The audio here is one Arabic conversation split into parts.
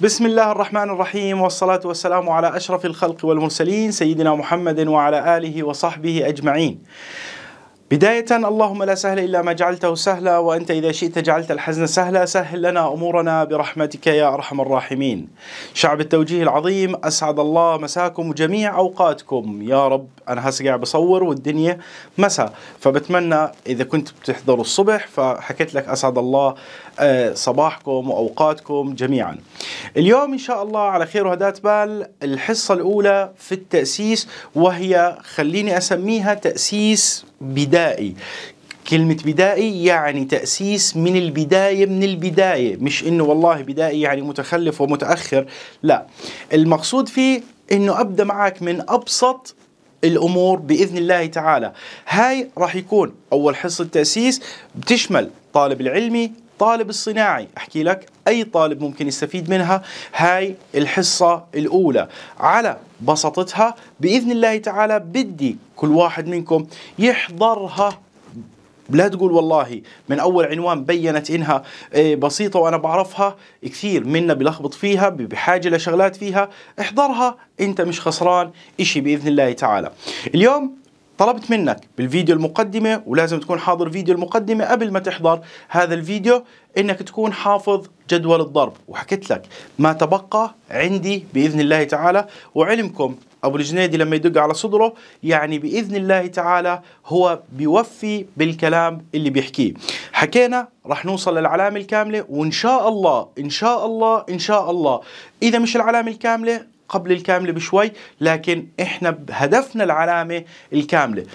بسم الله الرحمن الرحيم والصلاة والسلام على أشرف الخلق والمرسلين سيدنا محمد وعلى آله وصحبه أجمعين بداية اللهم لا سهل إلا ما جعلته سهلا وأنت إذا شئت جعلت الحزن سهلا سهل لنا أمورنا برحمتك يا أرحم الراحمين شعب التوجيه العظيم أسعد الله مساكم وجميع أوقاتكم يا رب أنا هسه قاعد بصور والدنيا مساء فبتمنى إذا كنت بتحضروا الصبح فحكيت لك أسعد الله آه، صباحكم وأوقاتكم جميعا اليوم إن شاء الله على خير وهدات بال الحصة الأولى في التأسيس وهي خليني أسميها تأسيس بدائي كلمة بدائي يعني تأسيس من البداية من البداية مش إنه والله بدائي يعني متخلف ومتأخر لا المقصود فيه إنه أبدأ معك من أبسط الأمور بإذن الله تعالى هاي راح يكون أول حصة تأسيس بتشمل طالب العلمي الطالب الصناعي احكي لك اي طالب ممكن يستفيد منها هاي الحصه الاولى على بساطتها باذن الله تعالى بدي كل واحد منكم يحضرها لا تقول والله من اول عنوان بينت انها إيه، بسيطه وانا بعرفها كثير منا بلخبط فيها بحاجه لشغلات فيها احضرها انت مش خسران اشي باذن الله تعالى اليوم طلبت منك بالفيديو المقدمة ولازم تكون حاضر فيديو المقدمة قبل ما تحضر هذا الفيديو انك تكون حافظ جدول الضرب وحكيت لك ما تبقى عندي بإذن الله تعالى وعلمكم أبو الجنيدي لما يدق على صدره يعني بإذن الله تعالى هو بيوفي بالكلام اللي بيحكيه حكينا رح نوصل للعلامة الكاملة وإن شاء الله إن شاء الله إن شاء الله إذا مش العلامة الكاملة قبل الكامله بشوي لكن احنا هدفنا العلامه الكامله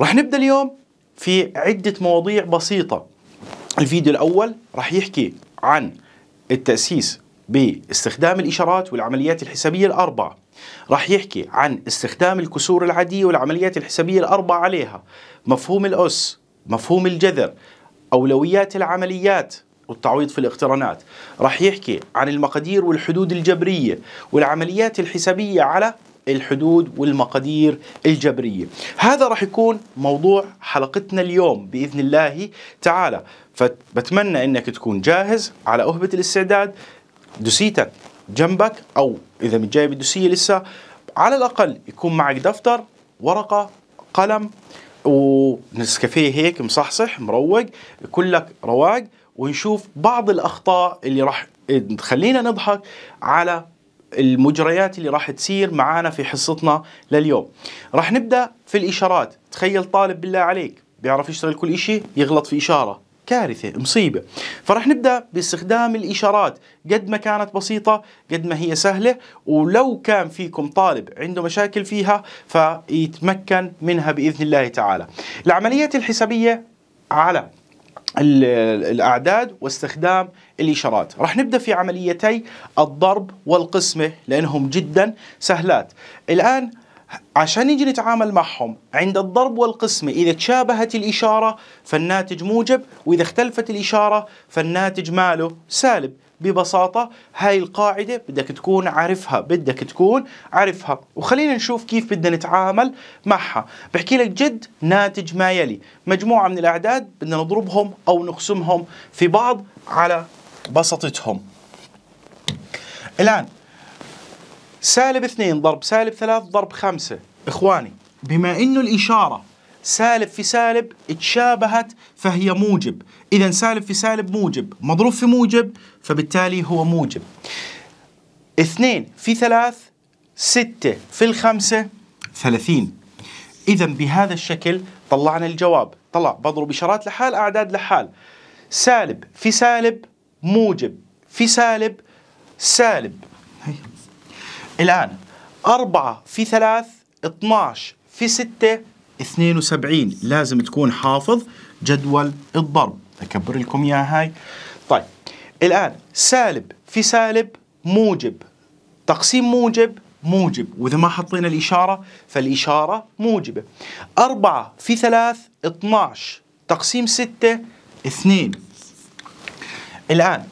رح نبدا اليوم في عده مواضيع بسيطه الفيديو الاول رح يحكي عن التاسيس باستخدام الاشارات والعمليات الحسابيه الاربعه رح يحكي عن استخدام الكسور العاديه والعمليات الحسابيه الاربعه عليها مفهوم الاس مفهوم الجذر اولويات العمليات والتعويض في الاقترانات راح يحكي عن المقادير والحدود الجبرية والعمليات الحسابية على الحدود والمقادير الجبرية هذا راح يكون موضوع حلقتنا اليوم بإذن الله تعالى فبتمنى أنك تكون جاهز على أهبة الاستعداد دوسيتك جنبك أو إذا مش جايب الدوسية لسه على الأقل يكون معك دفتر ورقة قلم ونسكافيه هيك مصحصح مروق كلك رواق ونشوف بعض الاخطاء اللي راح تخلينا نضحك على المجريات اللي راح تصير معانا في حصتنا لليوم راح نبدا في الاشارات تخيل طالب بالله عليك بيعرف يشتغل كل شيء يغلط في اشاره كارثة مصيبة فرح نبدأ باستخدام الإشارات قد ما كانت بسيطة قد ما هي سهلة ولو كان فيكم طالب عنده مشاكل فيها فيتمكن منها بإذن الله تعالى العمليات الحسابية على الاعداد واستخدام الاشارات راح نبدا في عمليتي الضرب والقسمه لانهم جدا سهلات الان عشان نجي نتعامل معهم عند الضرب والقسمة إذا تشابهت الإشارة فالناتج موجب وإذا اختلفت الإشارة فالناتج ماله سالب ببساطة هاي القاعدة بدك تكون عارفها بدك تكون عارفها وخلينا نشوف كيف بدنا نتعامل معها بحكي لك جد ناتج ما يلي مجموعة من الأعداد بدنا نضربهم أو نقسمهم في بعض على بسطتهم الآن سالب اثنين ضرب سالب ثلاث ضرب خمسة إخواني بما إنه الإشارة سالب في سالب اتشابهت فهي موجب إذا سالب في سالب موجب مضروب في موجب فبالتالي هو موجب اثنين في ثلاث ستة في الخمسة ثلاثين إذا بهذا الشكل طلعنا الجواب طلع بضرب إشارات لحال أعداد لحال سالب في سالب موجب في سالب سالب الآن أربعة في ثلاث 12 في 6 72 لازم تكون حافظ جدول الضرب أكبر لكم إياها هاي طيب الآن سالب في سالب موجب تقسيم موجب موجب وإذا ما حطينا الإشارة فالإشارة موجبة 4 في 3 12 تقسيم 6 2 الآن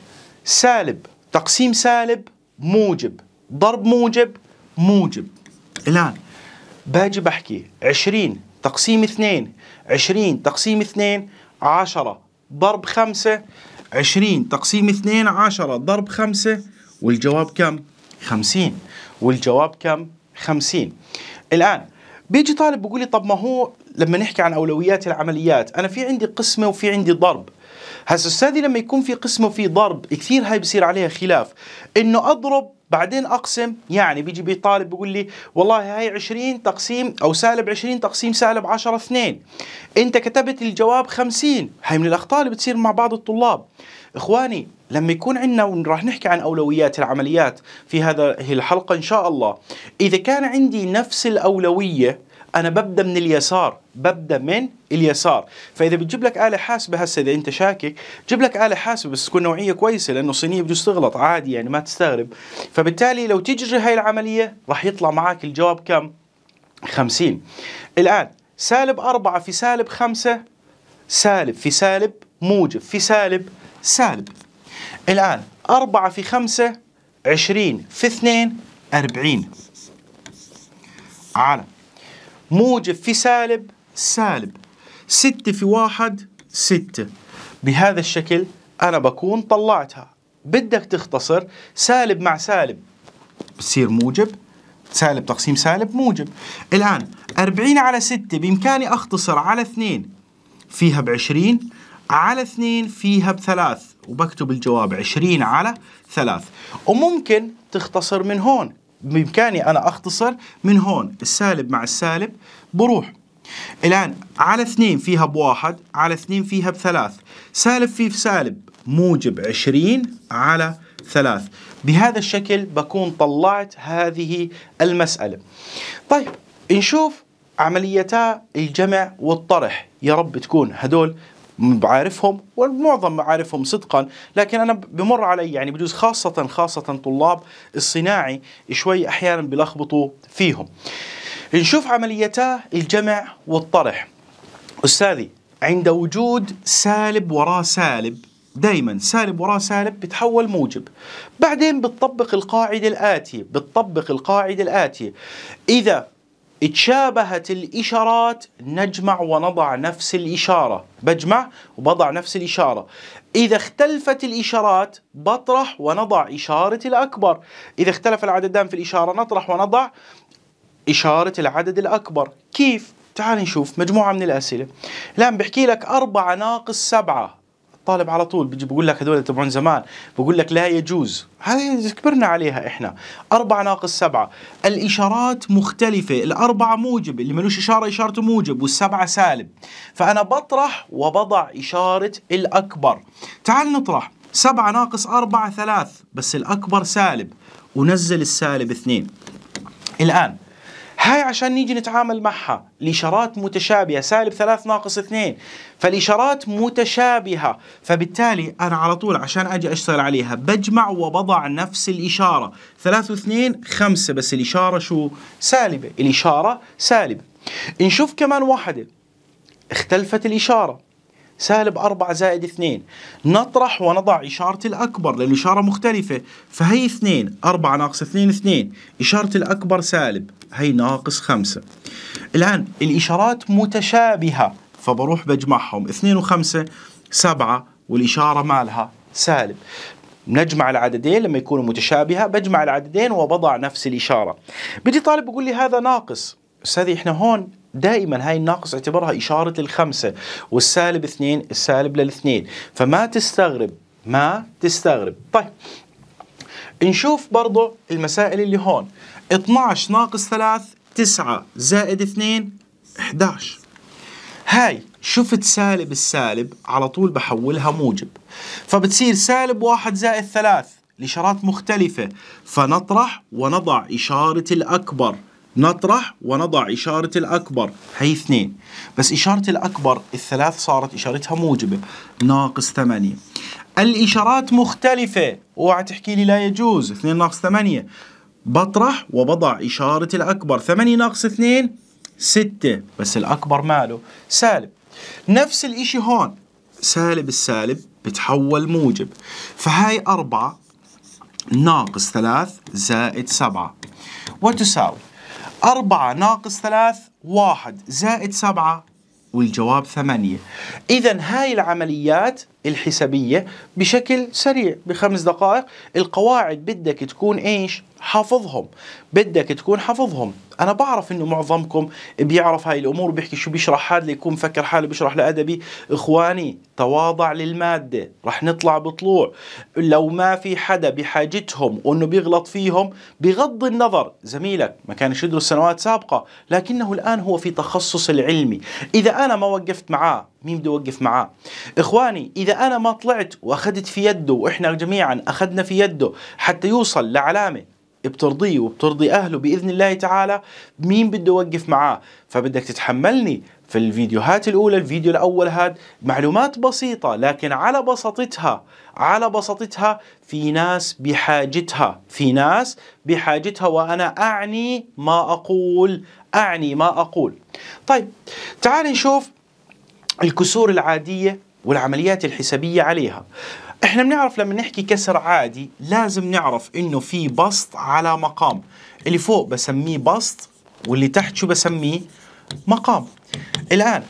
سالب تقسيم سالب موجب ضرب موجب موجب الآن باجي بحكي 20 تقسيم 2 20 تقسيم 2 10 ضرب 5 20 تقسيم 2 10 ضرب 5 والجواب كم؟ 50 والجواب كم؟ 50 الآن بيجي طالب بيقول لي طب ما هو لما نحكي عن أولويات العمليات أنا في عندي قسمة وفي عندي ضرب هسا أستاذي لما يكون في قسمة وفي ضرب كثير هاي بصير عليها خلاف إنه أضرب بعدين اقسم يعني بيجي بيطالب بيقول لي والله هاي 20 تقسيم او سالب 20 تقسيم سالب 10 2 انت كتبت الجواب 50 هاي من الاخطاء اللي بتصير مع بعض الطلاب اخواني لما يكون عندنا وراح نحكي عن اولويات العمليات في هذا الحلقه ان شاء الله اذا كان عندي نفس الاولويه انا ببدا من اليسار ببدا من اليسار فاذا بتجيب لك اله حاسبه هسه اذا انت شاكك جيب لك اله حاسبه بس تكون نوعيه كويسه لانه الصينيه بجوز تغلط عادي يعني ما تستغرب فبالتالي لو تجري هاي العمليه راح يطلع معك الجواب كم 50 الان سالب 4 في سالب 5 سالب في سالب موجب في سالب سالب الآن 4 في 5 20 في 2 40 على موجب في سالب سالب ستة في واحد ستة بهذا الشكل أنا بكون طلعتها بدك تختصر سالب مع سالب بتصير موجب سالب تقسيم سالب موجب الآن 40 على 6 بإمكاني أختصر على 2 فيها ب 20 على 2 فيها بثلاث وبكتب الجواب 20 على 3 وممكن تختصر من هون بإمكاني أنا أختصر من هون السالب مع السالب بروح الآن على اثنين فيها بواحد على اثنين فيها بثلاث سالب في سالب موجب عشرين على ثلاث بهذا الشكل بكون طلعت هذه المسألة طيب نشوف عمليتا الجمع والطرح يا رب تكون هدول بعارفهم والمعظم معارفهم صدقا لكن انا بمر علي يعني بجوز خاصه خاصه طلاب الصناعي شوي احيانا بلخبطوا فيهم نشوف عمليتا الجمع والطرح استاذي عند وجود سالب وراه سالب دايما سالب وراه سالب بتحول موجب بعدين بتطبق القاعدة الآتية بتطبق القاعدة الآتية إذا اتشابهت الإشارات نجمع ونضع نفس الإشارة بجمع وبضع نفس الإشارة إذا اختلفت الإشارات بطرح ونضع إشارة الأكبر إذا اختلف العددان في الإشارة نطرح ونضع إشارة العدد الأكبر كيف؟ تعال نشوف مجموعة من الأسئلة الآن بحكي لك أربعة ناقص سبعة الطالب على طول بيجي بقول لك هذول تبعون زمان بقول لك لا يجوز هذه كبرنا عليها احنا أربعة ناقص سبعة الإشارات مختلفة الأربعة موجب اللي ملوش إشارة إشارته موجب والسبعة سالب فأنا بطرح وبضع إشارة الأكبر تعال نطرح سبعة ناقص أربعة ثلاث بس الأكبر سالب ونزل السالب اثنين الآن هاي عشان نيجي نتعامل معها الإشارات متشابهة سالب ثلاث ناقص اثنين فالإشارات متشابهة فبالتالي أنا على طول عشان أجي أشتغل عليها بجمع وبضع نفس الإشارة ثلاث واثنين خمسة بس الإشارة شو سالبة الإشارة سالبة نشوف كمان واحدة اختلفت الإشارة سالب 4 زائد 2 نطرح ونضع إشارة الأكبر للإشارة مختلفة فهي اثنين 4 ناقص 2 اثنين إشارة الأكبر سالب هي ناقص خمسة الآن الإشارات متشابهة فبروح بجمعهم اثنين وخمسة سبعة والإشارة مالها سالب نجمع العددين لما يكونوا متشابهة بجمع العددين وبضع نفس الإشارة بيجي طالب بيقول لي هذا ناقص أستاذي إحنا هون دائما هاي الناقص اعتبرها إشارة للخمسة والسالب اثنين السالب للاثنين فما تستغرب ما تستغرب طيب نشوف برضو المسائل اللي هون 12 ناقص 3 9 زائد 2 11 هاي شفت سالب السالب على طول بحولها موجب فبتصير سالب 1 زائد 3 لإشارات مختلفة فنطرح ونضع إشارة الأكبر نطرح ونضع إشارة الأكبر هي اثنين بس إشارة الأكبر الثلاث صارت إشارتها موجبة ناقص ثمانية الإشارات مختلفة اوعى تحكي لي لا يجوز اثنين ناقص ثمانية بطرح وبضع إشارة الأكبر 8 ناقص 2 6 بس الأكبر ماله سالب نفس الإشي هون سالب السالب بتحول موجب فهاي 4 ناقص 3 زائد 7 وتساوي 4 ناقص 3 1 زائد 7 والجواب 8 إذا هاي العمليات الحسابية بشكل سريع بخمس دقائق القواعد بدك تكون ايش حافظهم بدك تكون حافظهم انا بعرف انه معظمكم بيعرف هاي الامور بيحكي شو بيشرح هذا ليكون مفكر حاله بيشرح لادبي اخواني تواضع للماده رح نطلع بطلوع لو ما في حدا بحاجتهم وانه بيغلط فيهم بغض النظر زميلك ما كانش يدرس سنوات سابقه لكنه الان هو في تخصص العلمي اذا انا ما وقفت معاه مين بده يوقف معاه اخواني اذا انا ما طلعت واخذت في يده واحنا جميعا اخذنا في يده حتى يوصل لعلامه بترضيه وبترضي اهله باذن الله تعالى مين بده يوقف معاه فبدك تتحملني في الفيديوهات الاولى الفيديو الاول هاد معلومات بسيطه لكن على بساطتها على بساطتها في ناس بحاجتها في ناس بحاجتها وانا اعني ما اقول اعني ما اقول طيب تعال نشوف الكسور العادية والعمليات الحسابية عليها احنا بنعرف لما نحكي كسر عادي لازم نعرف انه في بسط على مقام اللي فوق بسميه بسط واللي تحت شو بسميه مقام الان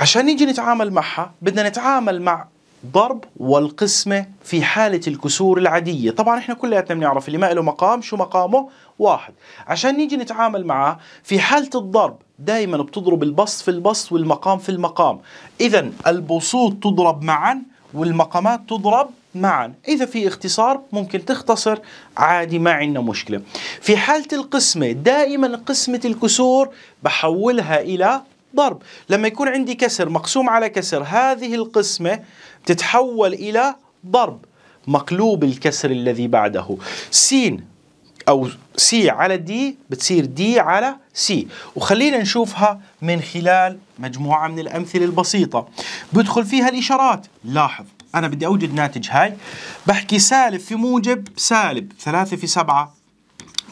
عشان نيجي نتعامل معها بدنا نتعامل مع ضرب والقسمة في حالة الكسور العادية طبعا احنا كلياتنا بنعرف اللي ما له مقام شو مقامه واحد عشان نيجي نتعامل معاه في حالة الضرب دائما بتضرب البسط في البسط والمقام في المقام إذا البسوط تضرب معا والمقامات تضرب معا إذا في اختصار ممكن تختصر عادي ما عندنا مشكلة في حالة القسمة دائما قسمة الكسور بحولها إلى ضرب لما يكون عندي كسر مقسوم على كسر هذه القسمة تتحول إلى ضرب مقلوب الكسر الذي بعده سين أو سي على دي بتصير دي على سي وخلينا نشوفها من خلال مجموعة من الأمثلة البسيطة بدخل فيها الإشارات لاحظ أنا بدي أوجد ناتج هاي بحكي سالب في موجب سالب ثلاثة في سبعة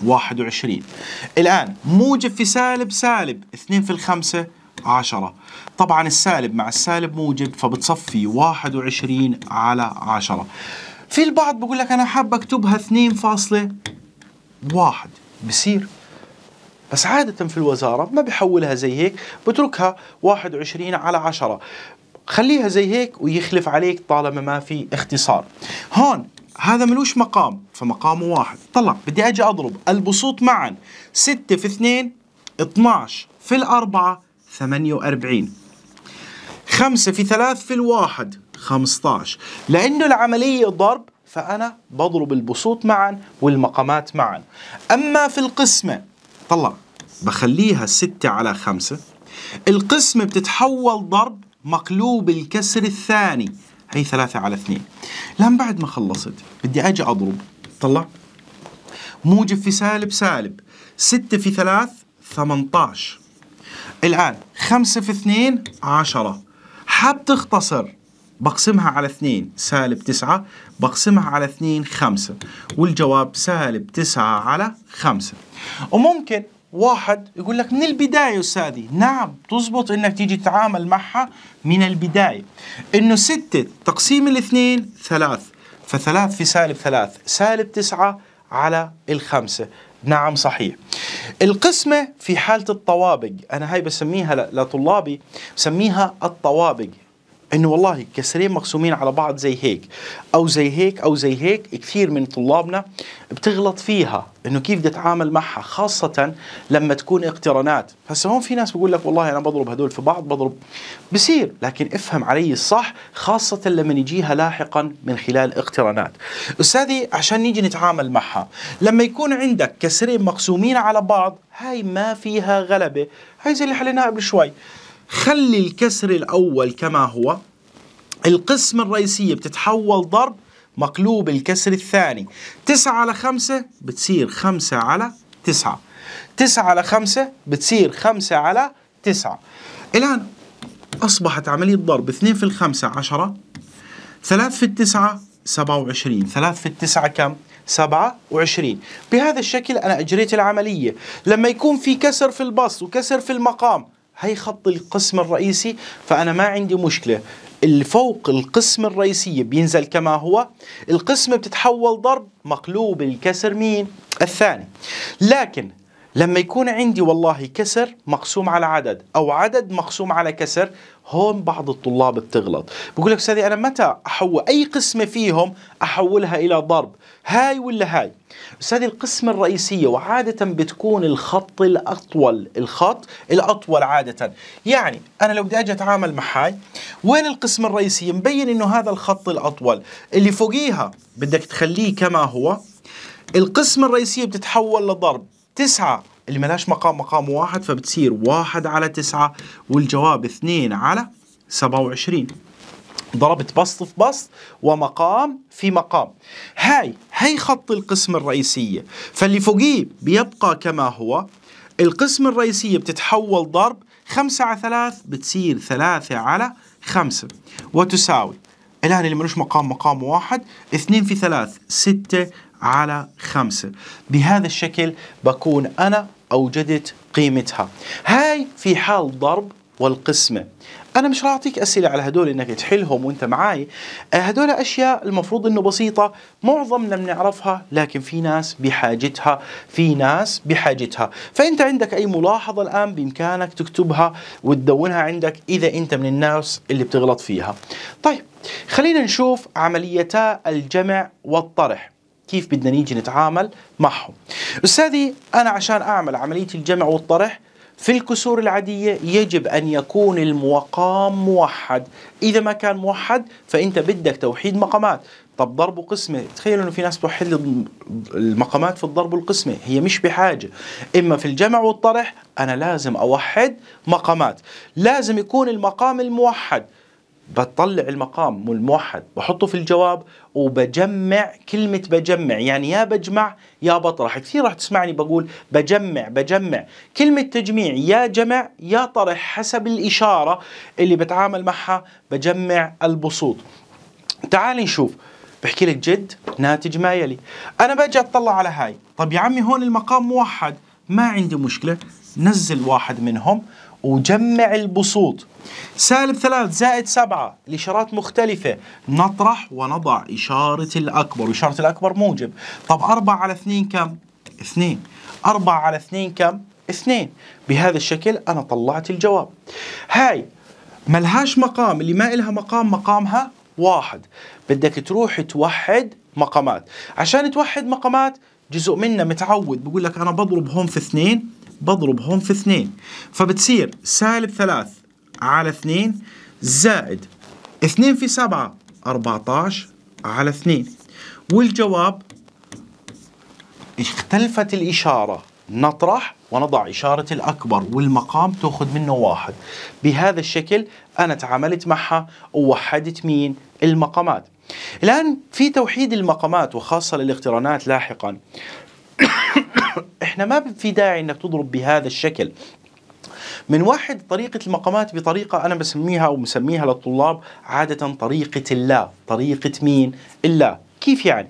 واحد وعشرين الآن موجب في سالب سالب اثنين في الخمسة عشرة طبعا السالب مع السالب موجب فبتصفي 21 على 10 في البعض بقول لك أنا حاب أكتبها اثنين فاصلة واحد بصير بس عادة في الوزارة ما بحولها زي هيك بتركها 21 على 10 خليها زي هيك ويخلف عليك طالما ما في اختصار هون هذا ملوش مقام فمقامه واحد طلع بدي أجي أضرب البسوط معا 6 في 2 12 في الأربعة 48 5 في 3 في الواحد 15 لأنه العملية ضرب فأنا بضرب البسوط معا والمقامات معا أما في القسمة طلع بخليها 6 على 5 القسمة بتتحول ضرب مقلوب الكسر الثاني هي 3 على 2 لان بعد ما خلصت بدي أجي أضرب طلع موجب في سالب سالب 6 في 3 18 الآن خمسة في اثنين عشرة حاب تختصر بقسمها على اثنين سالب تسعة بقسمها على اثنين خمسة والجواب سالب تسعة على خمسة وممكن واحد يقول لك من البداية أستاذي نعم تزبط إنك تيجي تتعامل معها من البداية إنه ستة تقسيم الاثنين ثلاث فثلاث في سالب ثلاث سالب تسعة على الخمسة نعم صحيح القسمة في حالة الطوابق أنا هاي بسميها لطلابي بسميها الطوابق انه والله كسرين مقسومين على بعض زي هيك او زي هيك او زي هيك كثير من طلابنا بتغلط فيها انه كيف بدي اتعامل معها خاصه لما تكون اقترانات هسه هون في ناس بقول لك والله انا بضرب هدول في بعض بضرب بصير لكن افهم علي الصح خاصه لما يجيها لاحقا من خلال اقترانات استاذي عشان نيجي نتعامل معها لما يكون عندك كسرين مقسومين على بعض هاي ما فيها غلبه هاي زي اللي حليناها قبل شوي خلي الكسر الأول كما هو القسم الرئيسية بتتحول ضرب مقلوب الكسر الثاني تسعة على خمسة بتصير خمسة على تسعة تسعة على خمسة بتصير خمسة على تسعة الآن أصبحت عملية ضرب اثنين في الخمسة عشرة ثلاث في التسعة سبعة وعشرين ثلاث في التسعة كم؟ سبعة وعشرين بهذا الشكل أنا أجريت العملية لما يكون في كسر في البسط وكسر في المقام هي خط القسم الرئيسي فأنا ما عندي مشكلة الفوق القسم الرئيسية بينزل كما هو القسم بتتحول ضرب مقلوب الكسر مين؟ الثاني لكن لما يكون عندي والله كسر مقسوم على عدد أو عدد مقسوم على كسر هون بعض الطلاب بتغلط بقول لك أستاذي أنا متى أحول أي قسمة فيهم أحولها إلى ضرب هاي ولا هاي بس هذه القسمة الرئيسية وعادة بتكون الخط الأطول الخط الأطول عادة يعني أنا لو بدي أجي أتعامل مع هاي وين القسمة الرئيسية مبين إنه هذا الخط الأطول اللي فوقيها بدك تخليه كما هو القسمة الرئيسية بتتحول لضرب تسعة اللي ملاش مقام مقام واحد فبتصير واحد على تسعة والجواب اثنين على سبعة وعشرين ضربت بسط في بسط ومقام في مقام هاي هاي خط القسم الرئيسية فاللي فوقيه بيبقى كما هو القسم الرئيسية بتتحول ضرب خمسة على ثلاث بتصير ثلاثة على خمسة وتساوي الآن اللي ملوش مقام مقام واحد اثنين في ثلاث ستة على خمسة بهذا الشكل بكون أنا أوجدت قيمتها هاي في حال ضرب والقسمة انا مش راح اعطيك اسئله على هدول انك تحلهم وانت معاي آه، هدول اشياء المفروض انه بسيطه معظمنا بنعرفها لكن في ناس بحاجتها في ناس بحاجتها فانت عندك اي ملاحظه الان بامكانك تكتبها وتدونها عندك اذا انت من الناس اللي بتغلط فيها طيب خلينا نشوف عمليتا الجمع والطرح كيف بدنا نيجي نتعامل معهم استاذي انا عشان اعمل عمليه الجمع والطرح في الكسور العادية يجب أن يكون المقام موحد إذا ما كان موحد فأنت بدك توحيد مقامات طب ضرب وقسمة تخيلوا أنه في ناس توحد المقامات في الضرب والقسمة هي مش بحاجة إما في الجمع والطرح أنا لازم أوحد مقامات لازم يكون المقام الموحد بطلع المقام الموحد بحطه في الجواب وبجمع كلمة بجمع يعني يا بجمع يا بطرح كثير راح تسمعني بقول بجمع بجمع كلمة تجميع يا جمع يا طرح حسب الإشارة اللي بتعامل معها بجمع البسوط تعال نشوف بحكي لك جد ناتج ما يلي أنا باجي أطلع على هاي طب يا عمي هون المقام موحد ما عندي مشكلة نزل واحد منهم وجمع البسوط سالب ثلاث زائد سبعة الإشارات مختلفة نطرح ونضع إشارة الأكبر وإشارة الأكبر موجب طب أربعة على اثنين كم؟ اثنين أربعة على اثنين كم؟ اثنين بهذا الشكل أنا طلعت الجواب هاي ملهاش مقام اللي ما إلها مقام مقامها واحد بدك تروح توحد مقامات عشان توحد مقامات جزء منا متعود بقول لك أنا بضرب هون في اثنين بضرب هون في اثنين فبتصير سالب ثلاث على اثنين زائد اثنين في سبعة 14 على اثنين والجواب اختلفت الإشارة نطرح ونضع إشارة الأكبر والمقام تأخذ منه واحد بهذا الشكل أنا تعاملت معها ووحدت مين المقامات الآن في توحيد المقامات وخاصة للاقترانات لاحقا احنا ما في داعي انك تضرب بهذا الشكل من واحد طريقة المقامات بطريقة أنا بسميها أو مسميها للطلاب عادة طريقة الله طريقة مين؟ الله كيف يعني؟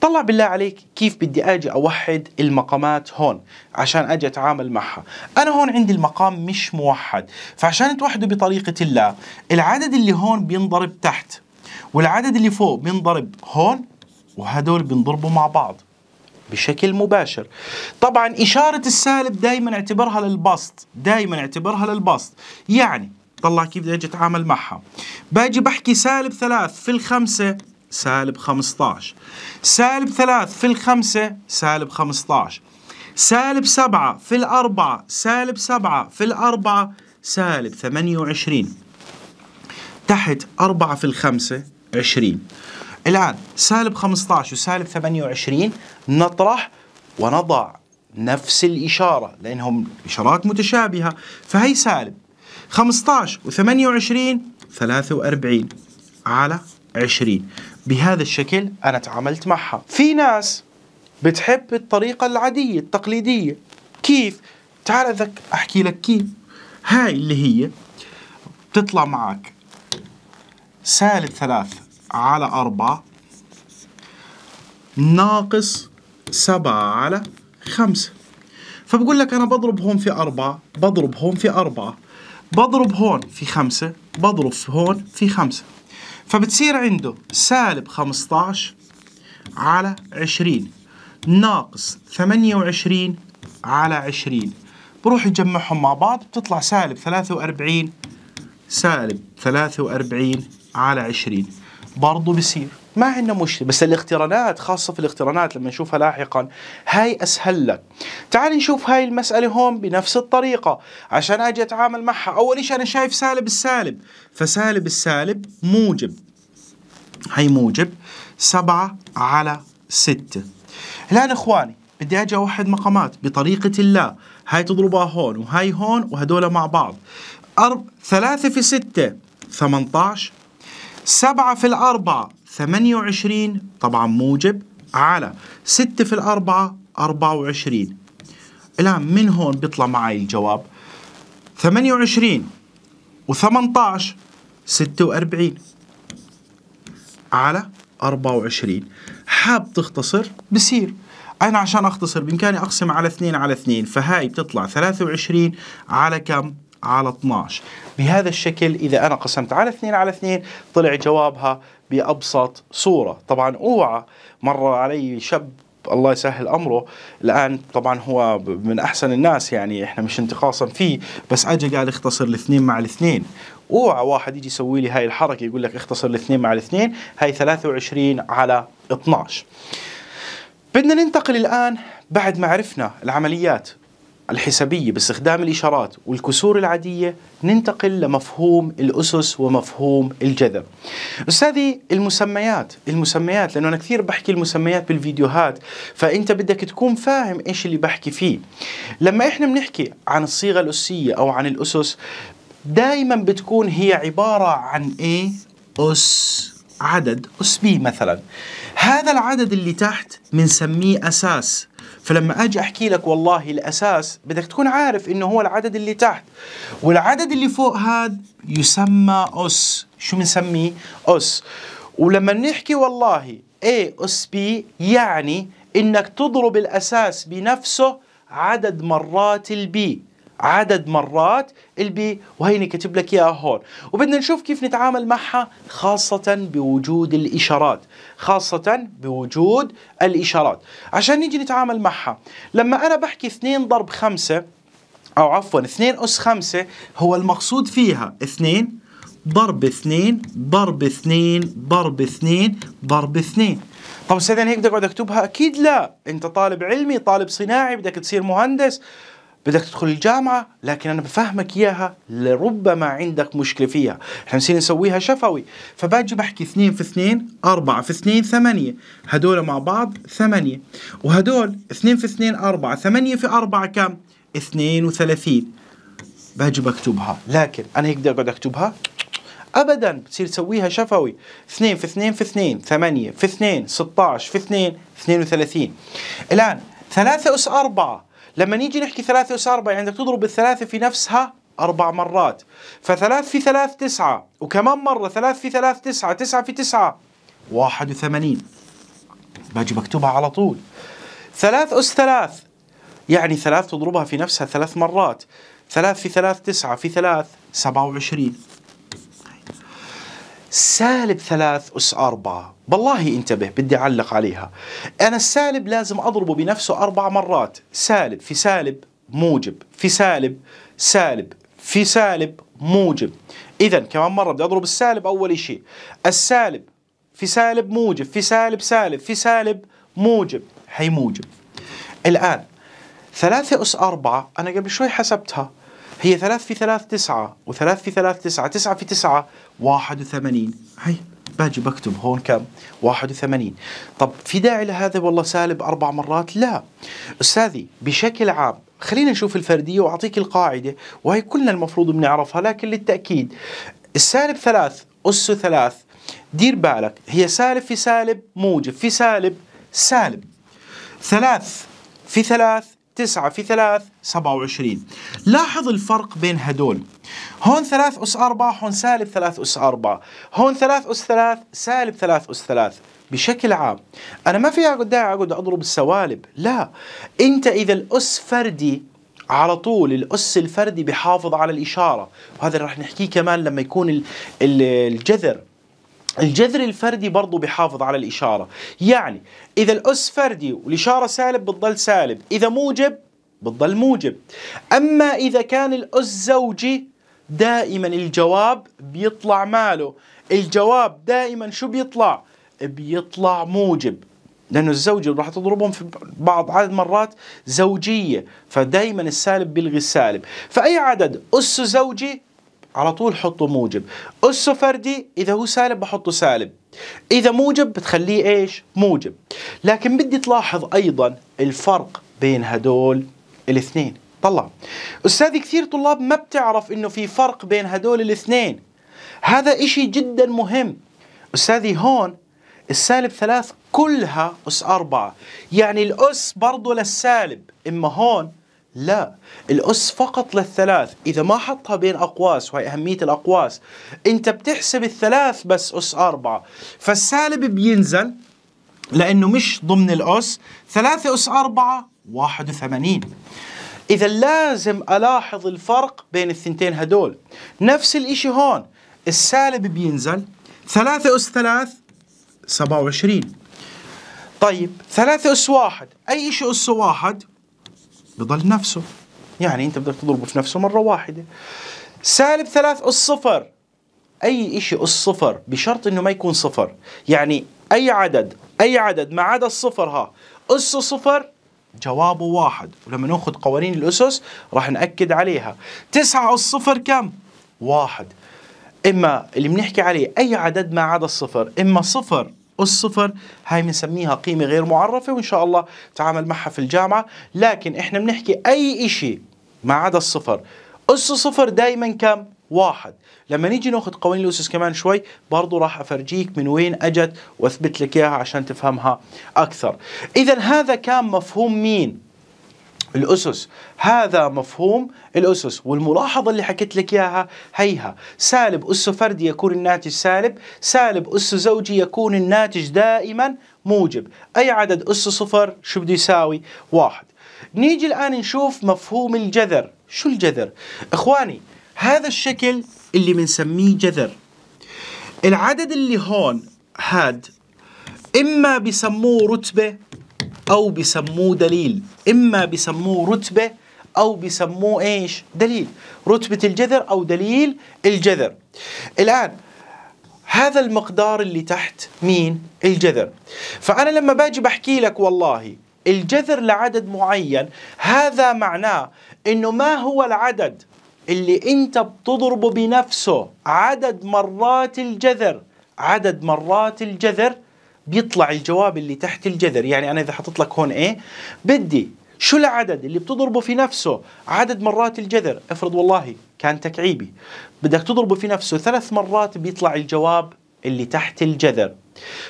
طلع بالله عليك كيف بدي أجي أوحد المقامات هون عشان أجي أتعامل معها أنا هون عندي المقام مش موحد فعشان توحده بطريقة الله العدد اللي هون بينضرب تحت والعدد اللي فوق بينضرب هون وهدول بينضربوا مع بعض بشكل مباشر طبعا إشارة السالب دايما اعتبرها للبسط دايما اعتبرها للبسط يعني طلع كيف بدي أجي أتعامل معها باجي بحكي سالب ثلاث في الخمسة سالب 15 سالب ثلاث في الخمسة سالب 15 سالب سبعة في الأربعة سالب سبعة في الأربعة سالب 28 تحت أربعة في الخمسة 20 الآن سالب 15 وسالب 28 نطرح ونضع نفس الإشارة لأنهم إشارات متشابهة فهي سالب 15 و28 43 على 20 بهذا الشكل أنا تعاملت معها في ناس بتحب الطريقة العادية التقليدية كيف؟ تعال ذك أحكي لك كيف هاي اللي هي بتطلع معك سالب ثلاث على أربعة ناقص سبعة على خمسة فبقول لك أنا بضرب هون في أربعة بضرب هون في أربعة بضرب هون في خمسة بضرب هون في خمسة فبتصير عنده سالب 15 على 20 ناقص 28 على 20 بروح يجمعهم مع بعض بتطلع سالب 43 سالب 43 على 20 برضه بصير ما عندنا مشكله بس الاقترانات خاصه في الاقترانات لما نشوفها لاحقا هاي اسهل لك تعال نشوف هاي المساله هون بنفس الطريقه عشان اجي اتعامل معها اول شيء انا شايف سالب السالب فسالب السالب موجب هي موجب سبعة على ستة الآن إخواني بدي أجي أوحد مقامات بطريقة الله هاي تضربها هون وهاي هون وهدول مع بعض أرب... ثلاثة في ستة 18 7 في الأربعة 28 طبعا موجب على 6 في الأربعة 24 الآن من هون بيطلع معي الجواب 28 و18 46 على 24 حاب تختصر بصير أنا عشان أختصر بإمكاني أقسم على 2 على 2 فهاي بتطلع 23 على كم؟ على 12 بهذا الشكل إذا أنا قسمت على 2 على 2 طلع جوابها بأبسط صورة طبعا أوعى مر علي شاب الله يسهل امره الان طبعا هو من احسن الناس يعني احنا مش انتقاصا فيه بس اجى قال اختصر الاثنين مع الاثنين اوعى واحد يجي يسوي لي هاي الحركه يقول لك اختصر الاثنين مع الاثنين هاي 23 على 12 بدنا ننتقل الان بعد ما عرفنا العمليات الحسابية باستخدام الإشارات والكسور العادية ننتقل لمفهوم الأسس ومفهوم الجذر أستاذي المسميات المسميات لأنه أنا كثير بحكي المسميات بالفيديوهات فأنت بدك تكون فاهم إيش اللي بحكي فيه لما إحنا بنحكي عن الصيغة الأسية أو عن الأسس دائما بتكون هي عبارة عن إيه؟ أس عدد أس بي مثلا هذا العدد اللي تحت بنسميه أساس فلما اجي احكي لك والله الاساس بدك تكون عارف انه هو العدد اللي تحت والعدد اللي فوق هذا يسمى اس شو بنسميه اس ولما نحكي والله A أس B يعني إنك تضرب الأساس بنفسه عدد مرات البي عدد مرات البي وهيني كاتب لك اياها هون وبدنا نشوف كيف نتعامل معها خاصة بوجود الإشارات خاصة بوجود الإشارات عشان نيجي نتعامل معها لما أنا بحكي 2 ضرب 5 أو عفوا 2 أس 5 هو المقصود فيها 2 ضرب 2 ضرب 2 ضرب 2 ضرب 2 طب استاذ هيك بدي اقعد اكتبها اكيد لا انت طالب علمي طالب صناعي بدك تصير مهندس بدك تدخل الجامعة لكن أنا بفهمك إياها لربما عندك مشكلة فيها إحنا بنصير نسويها شفوي فباجي بحكي اثنين في اثنين أربعة في اثنين ثمانية هدول مع بعض ثمانية وهدول اثنين في اثنين أربعة ثمانية في أربعة كم؟ اثنين وثلاثين باجي بكتبها لكن أنا هيك بدي أقعد أكتبها ابدا بتصير تسويها شفوي 2 في 2 في 2 8 في 2 16 في 2 32 الان 3 اس 4 لما نيجي نحكي ثلاثة أس أربعة يعني تضرب الثلاثة في نفسها أربع مرات فثلاث في ثلاث تسعة وكمان مرة ثلاث في ثلاث تسعة تسعة في تسعة واحد وثمانين باجي بكتبها على طول ثلاث أس ثلاث يعني ثلاث تضربها في نفسها ثلاث مرات ثلاث في ثلاث تسعة في ثلاث سبعة وعشرين سالب ثلاث أس أربعة بالله انتبه بدي أعلق عليها أنا السالب لازم أضربه بنفسه أربع مرات سالب في سالب موجب في سالب سالب في سالب موجب إذا كمان مرة بدي أضرب السالب أول شيء السالب في سالب موجب في سالب سالب في سالب موجب هي موجب الآن ثلاثة أس أربعة أنا قبل شوي حسبتها هي ثلاث في ثلاث تسعة وثلاث في ثلاث تسعة تسعة في تسعة واحد وثمانين هاي باجي بكتب هون كم واحد وثمانين طب في داعي لهذا والله سالب أربع مرات لا أستاذي بشكل عام خلينا نشوف الفردية وأعطيك القاعدة وهي كلنا المفروض بنعرفها لكن للتأكيد السالب ثلاث اس ثلاث دير بالك هي سالب في سالب موجب في سالب سالب ثلاث في ثلاث 9 في 3 27 لاحظ الفرق بين هدول هون 3 أس 4 هون سالب 3 أس 4 هون 3 أس 3 سالب 3 أس 3 بشكل عام أنا ما في داعي أقعد أضرب السوالب لا أنت إذا الأس فردي على طول الأس الفردي بحافظ على الإشارة وهذا اللي رح نحكيه كمان لما يكون الجذر الجذر الفردي برضه بيحافظ على الإشارة يعني إذا الأس فردي والإشارة سالب بتضل سالب إذا موجب بتضل موجب أما إذا كان الأس زوجي دائما الجواب بيطلع ماله الجواب دائما شو بيطلع بيطلع موجب لانه الزوجه راح تضربهم في بعض عدد مرات زوجيه فدائما السالب بيلغي السالب فاي عدد أس زوجي على طول حطوا موجب أسه فردي إذا هو سالب بحطه سالب إذا موجب بتخليه إيش موجب لكن بدي تلاحظ أيضا الفرق بين هدول الاثنين طلع أستاذي كثير طلاب ما بتعرف إنه في فرق بين هدول الاثنين هذا إشي جدا مهم أستاذي هون السالب ثلاث كلها أس أربعة يعني الأس برضو للسالب إما هون لا الأس فقط للثلاث إذا ما حطها بين أقواس وهي أهمية الأقواس أنت بتحسب الثلاث بس أس أربعة فالسالب بينزل لأنه مش ضمن الأس ثلاثة أس أربعة واحد وثمانين إذا لازم ألاحظ الفرق بين الثنتين هدول نفس الإشي هون السالب بينزل ثلاثة أس ثلاث سبعة وعشرين طيب ثلاثة أس واحد أي إشي أس واحد بضل نفسه يعني انت بدك تضربه في نفسه مرة واحدة سالب ثلاث اس صفر اي شيء اس صفر بشرط انه ما يكون صفر يعني اي عدد اي عدد ما عدا الصفر ها اس صفر جوابه واحد ولما ناخذ قوانين الاسس راح ناكد عليها تسعة اس صفر كم واحد اما اللي بنحكي عليه اي عدد ما عدا الصفر اما صفر الصفر هاي بنسميها قيمة غير معرفة وإن شاء الله تعامل معها في الجامعة لكن إحنا بنحكي أي إشي ما عدا الصفر أس صفر دايما كم؟ واحد لما نيجي ناخذ قوانين الاسس كمان شوي برضه راح افرجيك من وين اجت واثبت لك اياها عشان تفهمها اكثر اذا هذا كان مفهوم مين الأسس هذا مفهوم الأسس والملاحظة اللي حكيت لك إياها هيها سالب أس فردي يكون الناتج سالب سالب أس زوجي يكون الناتج دائما موجب أي عدد أس صفر شو بده يساوي واحد نيجي الآن نشوف مفهوم الجذر شو الجذر إخواني هذا الشكل اللي بنسميه جذر العدد اللي هون هاد إما بسموه رتبة أو بسموه دليل إما بسموه رتبة أو بسموه إيش دليل رتبة الجذر أو دليل الجذر الآن هذا المقدار اللي تحت مين الجذر فأنا لما باجي بحكي لك والله الجذر لعدد معين هذا معناه انه ما هو العدد اللي انت بتضربه بنفسه عدد مرات الجذر عدد مرات الجذر بيطلع الجواب اللي تحت الجذر يعني انا اذا حطيت لك هون ايه بدي شو العدد اللي بتضربه في نفسه عدد مرات الجذر افرض والله كان تكعيبي بدك تضربه في نفسه ثلاث مرات بيطلع الجواب اللي تحت الجذر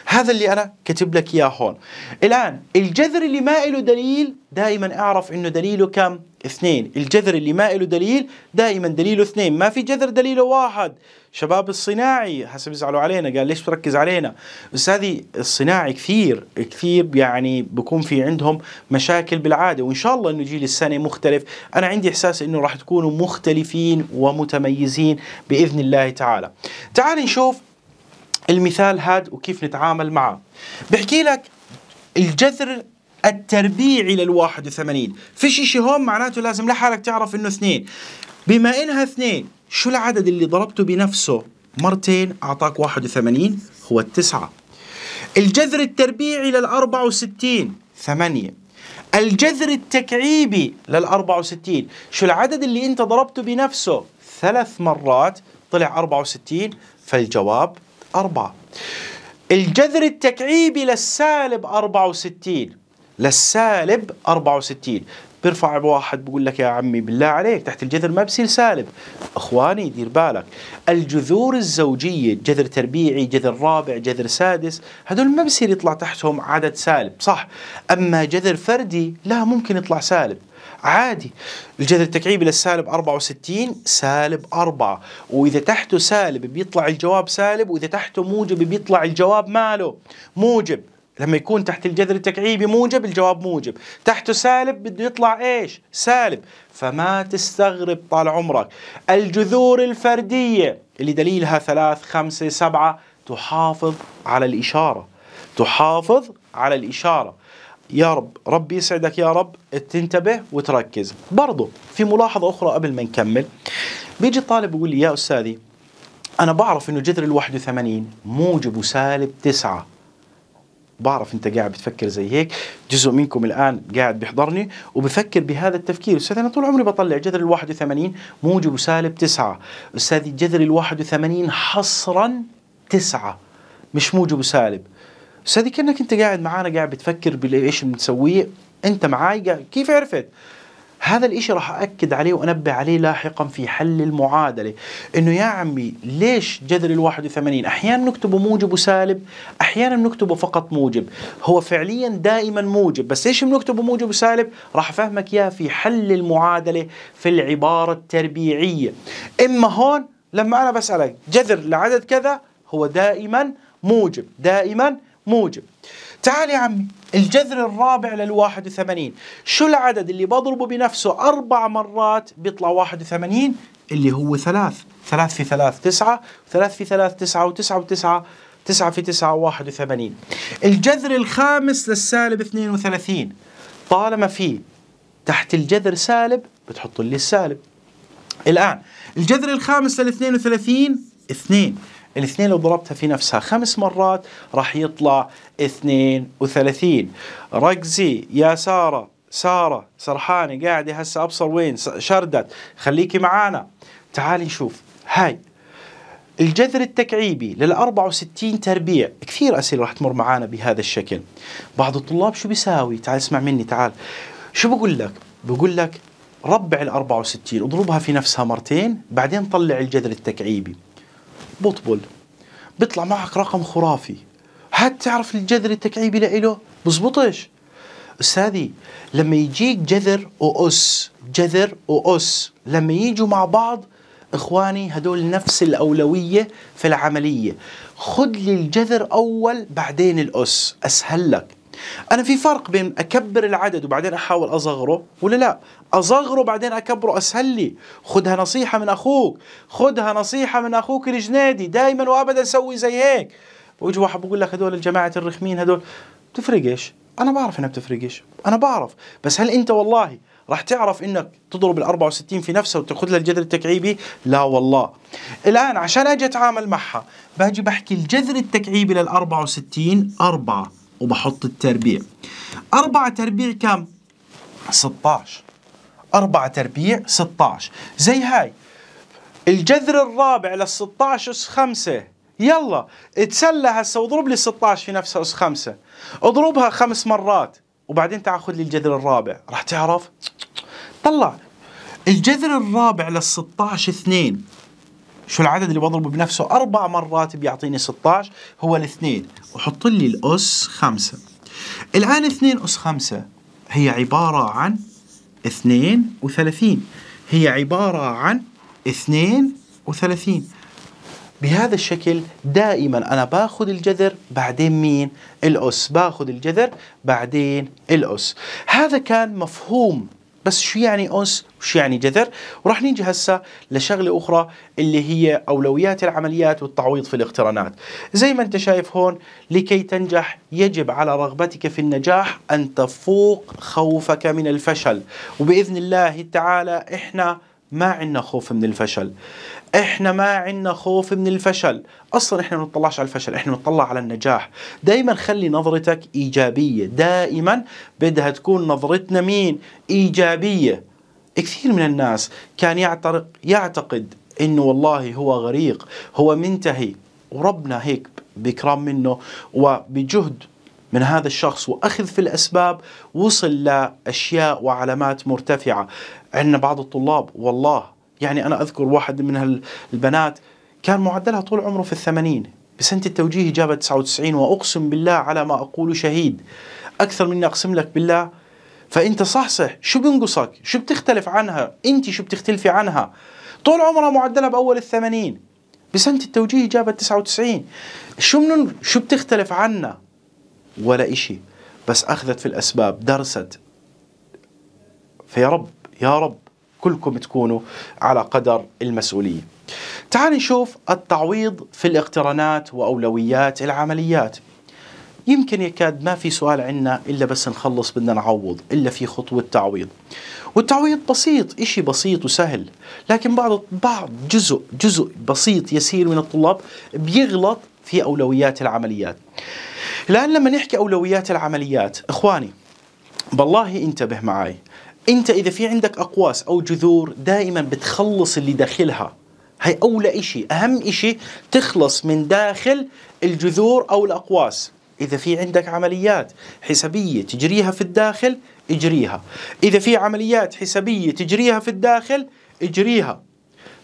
هذا اللي أنا كتب لك إياه هون الآن الجذر اللي ما له دليل دائما أعرف إنه دليله كم؟ اثنين الجذر اللي ما له دليل دائما دليله اثنين ما في جذر دليله واحد شباب الصناعي حسب يزعلوا علينا قال ليش تركز علينا بس هذه الصناعي كثير كثير يعني بكون في عندهم مشاكل بالعاده وان شاء الله انه جيل السنه مختلف انا عندي احساس انه راح تكونوا مختلفين ومتميزين باذن الله تعالى تعال نشوف المثال هاد وكيف نتعامل معه بحكي لك الجذر التربيعي لل 81 فيش شيء هون معناته لازم لحالك تعرف انه اثنين بما انها اثنين شو العدد اللي ضربته بنفسه مرتين أعطاك 81 هو التسعة الجذر التربيعي لل 64 8 الجذر التكعيبي لل 64 شو العدد اللي أنت ضربته بنفسه ثلاث مرات طلع 64 فالجواب 4 الجذر التكعيبي للسالب 64 للسالب 64 بيرفع واحد بقول لك يا عمي بالله عليك تحت الجذر ما بصير سالب اخواني دير بالك الجذور الزوجيه جذر تربيعي جذر رابع جذر سادس هذول ما بصير يطلع تحتهم عدد سالب صح اما جذر فردي لا ممكن يطلع سالب عادي الجذر التكعيبي للسالب 64 سالب 4 وإذا تحته سالب بيطلع الجواب سالب وإذا تحته موجب بيطلع الجواب ماله موجب لما يكون تحت الجذر التكعيبي موجب الجواب موجب تحته سالب بده يطلع ايش سالب فما تستغرب طال عمرك الجذور الفردية اللي دليلها ثلاث خمسة سبعة تحافظ على الإشارة تحافظ على الإشارة يا رب ربي يسعدك يا رب تنتبه وتركز برضو في ملاحظة أخرى قبل ما نكمل بيجي الطالب يقول لي يا أستاذي أنا بعرف أنه جذر الواحد وثمانين موجب وسالب تسعة بعرف انت قاعد بتفكر زي هيك جزء منكم الان قاعد بيحضرني وبفكر بهذا التفكير استاذ انا طول عمري بطلع جذر ال81 موجب وسالب 9 استاذي جذر ال81 حصرا 9 مش موجب وسالب استاذي كانك انت قاعد معانا قاعد بتفكر بايش بنسويه انت معاي كيف عرفت هذا الإشي راح أكد عليه وأنبه عليه لاحقا في حل المعادلة إنه يا عمي ليش جذر ال 81 أحيانا نكتبه موجب وسالب أحيانا نكتبه فقط موجب هو فعليا دائما موجب بس ليش بنكتبه موجب وسالب راح أفهمك إياها في حل المعادلة في العبارة التربيعية إما هون لما أنا بسألك جذر لعدد كذا هو دائما موجب دائما موجب تعال يا عمي الجذر الرابع لل 81 شو العدد اللي بضربه بنفسه أربع مرات بيطلع 81 اللي هو ثلاث ثلاث في ثلاث تسعة ثلاث في ثلاث تسعة وتسعة وتسعة تسعة في تسعة واحد وثمانين الجذر الخامس للسالب اثنين وثلاثين طالما في تحت الجذر سالب بتحط لي السالب الآن الجذر الخامس لل 32 2 الاثنين لو ضربتها في نفسها خمس مرات راح يطلع 32 ركزي يا سارة سارة سرحانة قاعدة هسه أبصر وين شردت خليكي معانا تعالي نشوف هاي الجذر التكعيبي لل 64 تربيع كثير أسئلة راح تمر معانا بهذا الشكل بعض الطلاب شو بيساوي تعال اسمع مني تعال شو بقول لك بقول لك ربع ال 64 اضربها في نفسها مرتين بعدين طلع الجذر التكعيبي بطبل بيطلع معك رقم خرافي هات تعرف الجذر التكعيبي لإله بزبطش أستاذي لما يجيك جذر وأس جذر وأس لما يجوا مع بعض إخواني هدول نفس الأولوية في العملية خذ لي الجذر أول بعدين الأس أسهل لك أنا في فرق بين أكبر العدد وبعدين أحاول أصغره ولا لا أصغره بعدين أكبره أسهل لي خدها نصيحة من أخوك خدها نصيحة من أخوك الجنادي دايما وأبدا سوي زي هيك ويجي واحد بقول لك هذول الجماعه الرخمين هذول بتفرق ايش؟ انا بعرف انها بتفرق ايش انا بعرف بس هل انت والله راح تعرف انك تضرب ال 64 في نفسها وتاخذ لها الجذر التكعيبي لا والله الان عشان اجي اتعامل معها باجي بحكي الجذر التكعيبي لل 64 4 وبحط التربيع 4 تربيع كم 16 4 تربيع 16 زي هاي الجذر الرابع لل 16 اس 5 يلا اتسلى هسه واضرب لي 16 في نفس أس 5 اضربها خمس مرات وبعدين تاخذ لي الجذر الرابع راح تعرف طلع الجذر الرابع لل 16 2 شو العدد اللي بضربه بنفسه اربع مرات بيعطيني 16 هو الاثنين وحط لي الاس 5 الان 2 اس 5 هي عباره عن 32 هي عباره عن 32 بهذا الشكل دائما انا باخذ الجذر بعدين مين الاس باخذ الجذر بعدين الاس هذا كان مفهوم بس شو يعني أس وشو يعني جذر وراح نيجي هسه لشغلة أخرى اللي هي أولويات العمليات والتعويض في الاقترانات زي ما أنت شايف هون لكي تنجح يجب على رغبتك في النجاح أن تفوق خوفك من الفشل وبإذن الله تعالى إحنا ما عندنا خوف من الفشل احنا ما عندنا خوف من الفشل اصلا احنا ما بنطلعش على الفشل احنا بنطلع على النجاح دايما خلي نظرتك ايجابيه دائما بدها تكون نظرتنا مين ايجابيه كثير من الناس كان يعترق يعتقد انه والله هو غريق هو منتهي وربنا هيك بكرام منه وبجهد من هذا الشخص واخذ في الاسباب وصل لاشياء وعلامات مرتفعه عندنا بعض الطلاب والله يعني أنا أذكر واحد من البنات كان معدلها طول عمره في الثمانين بسنة التوجيه جابت 99 وأقسم بالله على ما أقول شهيد أكثر مني أقسم لك بالله فأنت صحصح شو بينقصك شو بتختلف عنها أنت شو بتختلفي عنها طول عمرها معدلها بأول الثمانين بسنة التوجيه جابت 99 شو من شو بتختلف عنا ولا إشي بس أخذت في الأسباب درست فيا رب يا رب كلكم تكونوا على قدر المسؤولية تعال نشوف التعويض في الاقترانات وأولويات العمليات يمكن يكاد ما في سؤال عندنا إلا بس نخلص بدنا نعوض إلا في خطوة تعويض والتعويض بسيط إشي بسيط وسهل لكن بعض بعض جزء جزء بسيط يسير من الطلاب بيغلط في أولويات العمليات الآن لما نحكي أولويات العمليات إخواني بالله انتبه معي انت اذا في عندك اقواس او جذور دائما بتخلص اللي داخلها هي اولى شيء اهم شيء تخلص من داخل الجذور او الاقواس اذا في عندك عمليات حسابيه تجريها في الداخل اجريها اذا في عمليات حسابيه تجريها في الداخل اجريها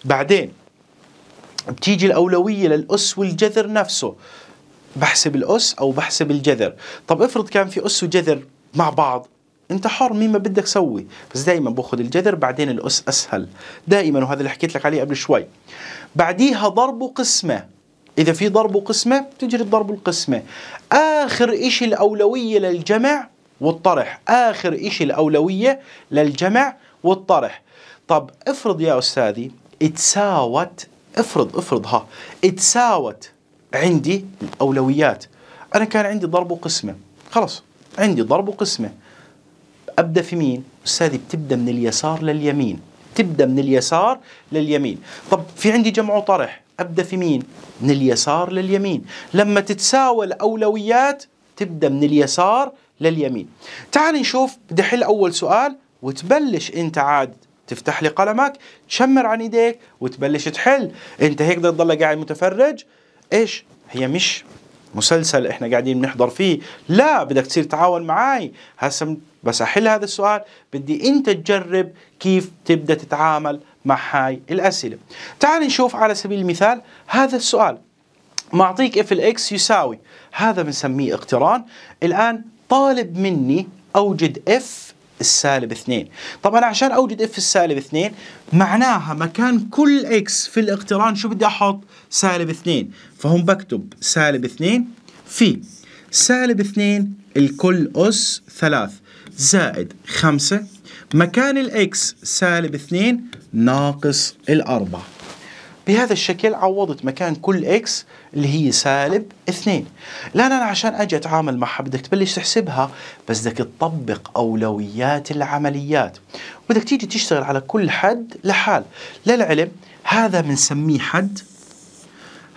بعدين بتيجي الاولويه للاس والجذر نفسه بحسب الاس او بحسب الجذر طب افرض كان في اس وجذر مع بعض انت حر مين ما بدك سوي بس دائما باخذ الجذر بعدين الاس اسهل دائما وهذا اللي حكيت لك عليه قبل شوي بعديها ضرب وقسمه اذا في ضرب وقسمه تجري الضرب والقسمه اخر إشي الاولويه للجمع والطرح اخر إشي الاولويه للجمع والطرح طب افرض يا استاذي اتساوت افرض افرض ها اتساوت عندي الاولويات انا كان عندي ضرب وقسمه خلص عندي ضرب وقسمه ابدا في مين استاذي بتبدا من اليسار لليمين تبدا من اليسار لليمين طب في عندي جمع وطرح ابدا في مين من اليسار لليمين لما تتساوى الاولويات تبدا من اليسار لليمين تعال نشوف بدي احل اول سؤال وتبلش انت عاد تفتح لي قلمك تشمر عن ايديك وتبلش تحل انت هيك بدك تضلك قاعد متفرج ايش هي مش مسلسل احنا قاعدين بنحضر فيه لا بدك تصير تعاون معي هسه بس احل هذا السؤال بدي انت تجرب كيف تبدا تتعامل مع هاي الاسئله تعال نشوف على سبيل المثال هذا السؤال معطيك اف الاكس يساوي هذا بنسميه اقتران الان طالب مني اوجد اف السالب 2 طبعا عشان اوجد اف السالب 2 معناها مكان كل اكس في الاقتران شو بدي احط سالب 2 فهم بكتب سالب 2 في سالب 2 الكل أس 3 زائد 5 مكان الإكس سالب 2 ناقص الأربعة بهذا الشكل عوضت مكان كل اكس اللي هي سالب 2 لأن أنا عشان أجي أتعامل معها بدك تبلش تحسبها بس بدك تطبق أولويات العمليات وبدك تيجي تشتغل على كل حد لحال للعلم هذا بنسميه حد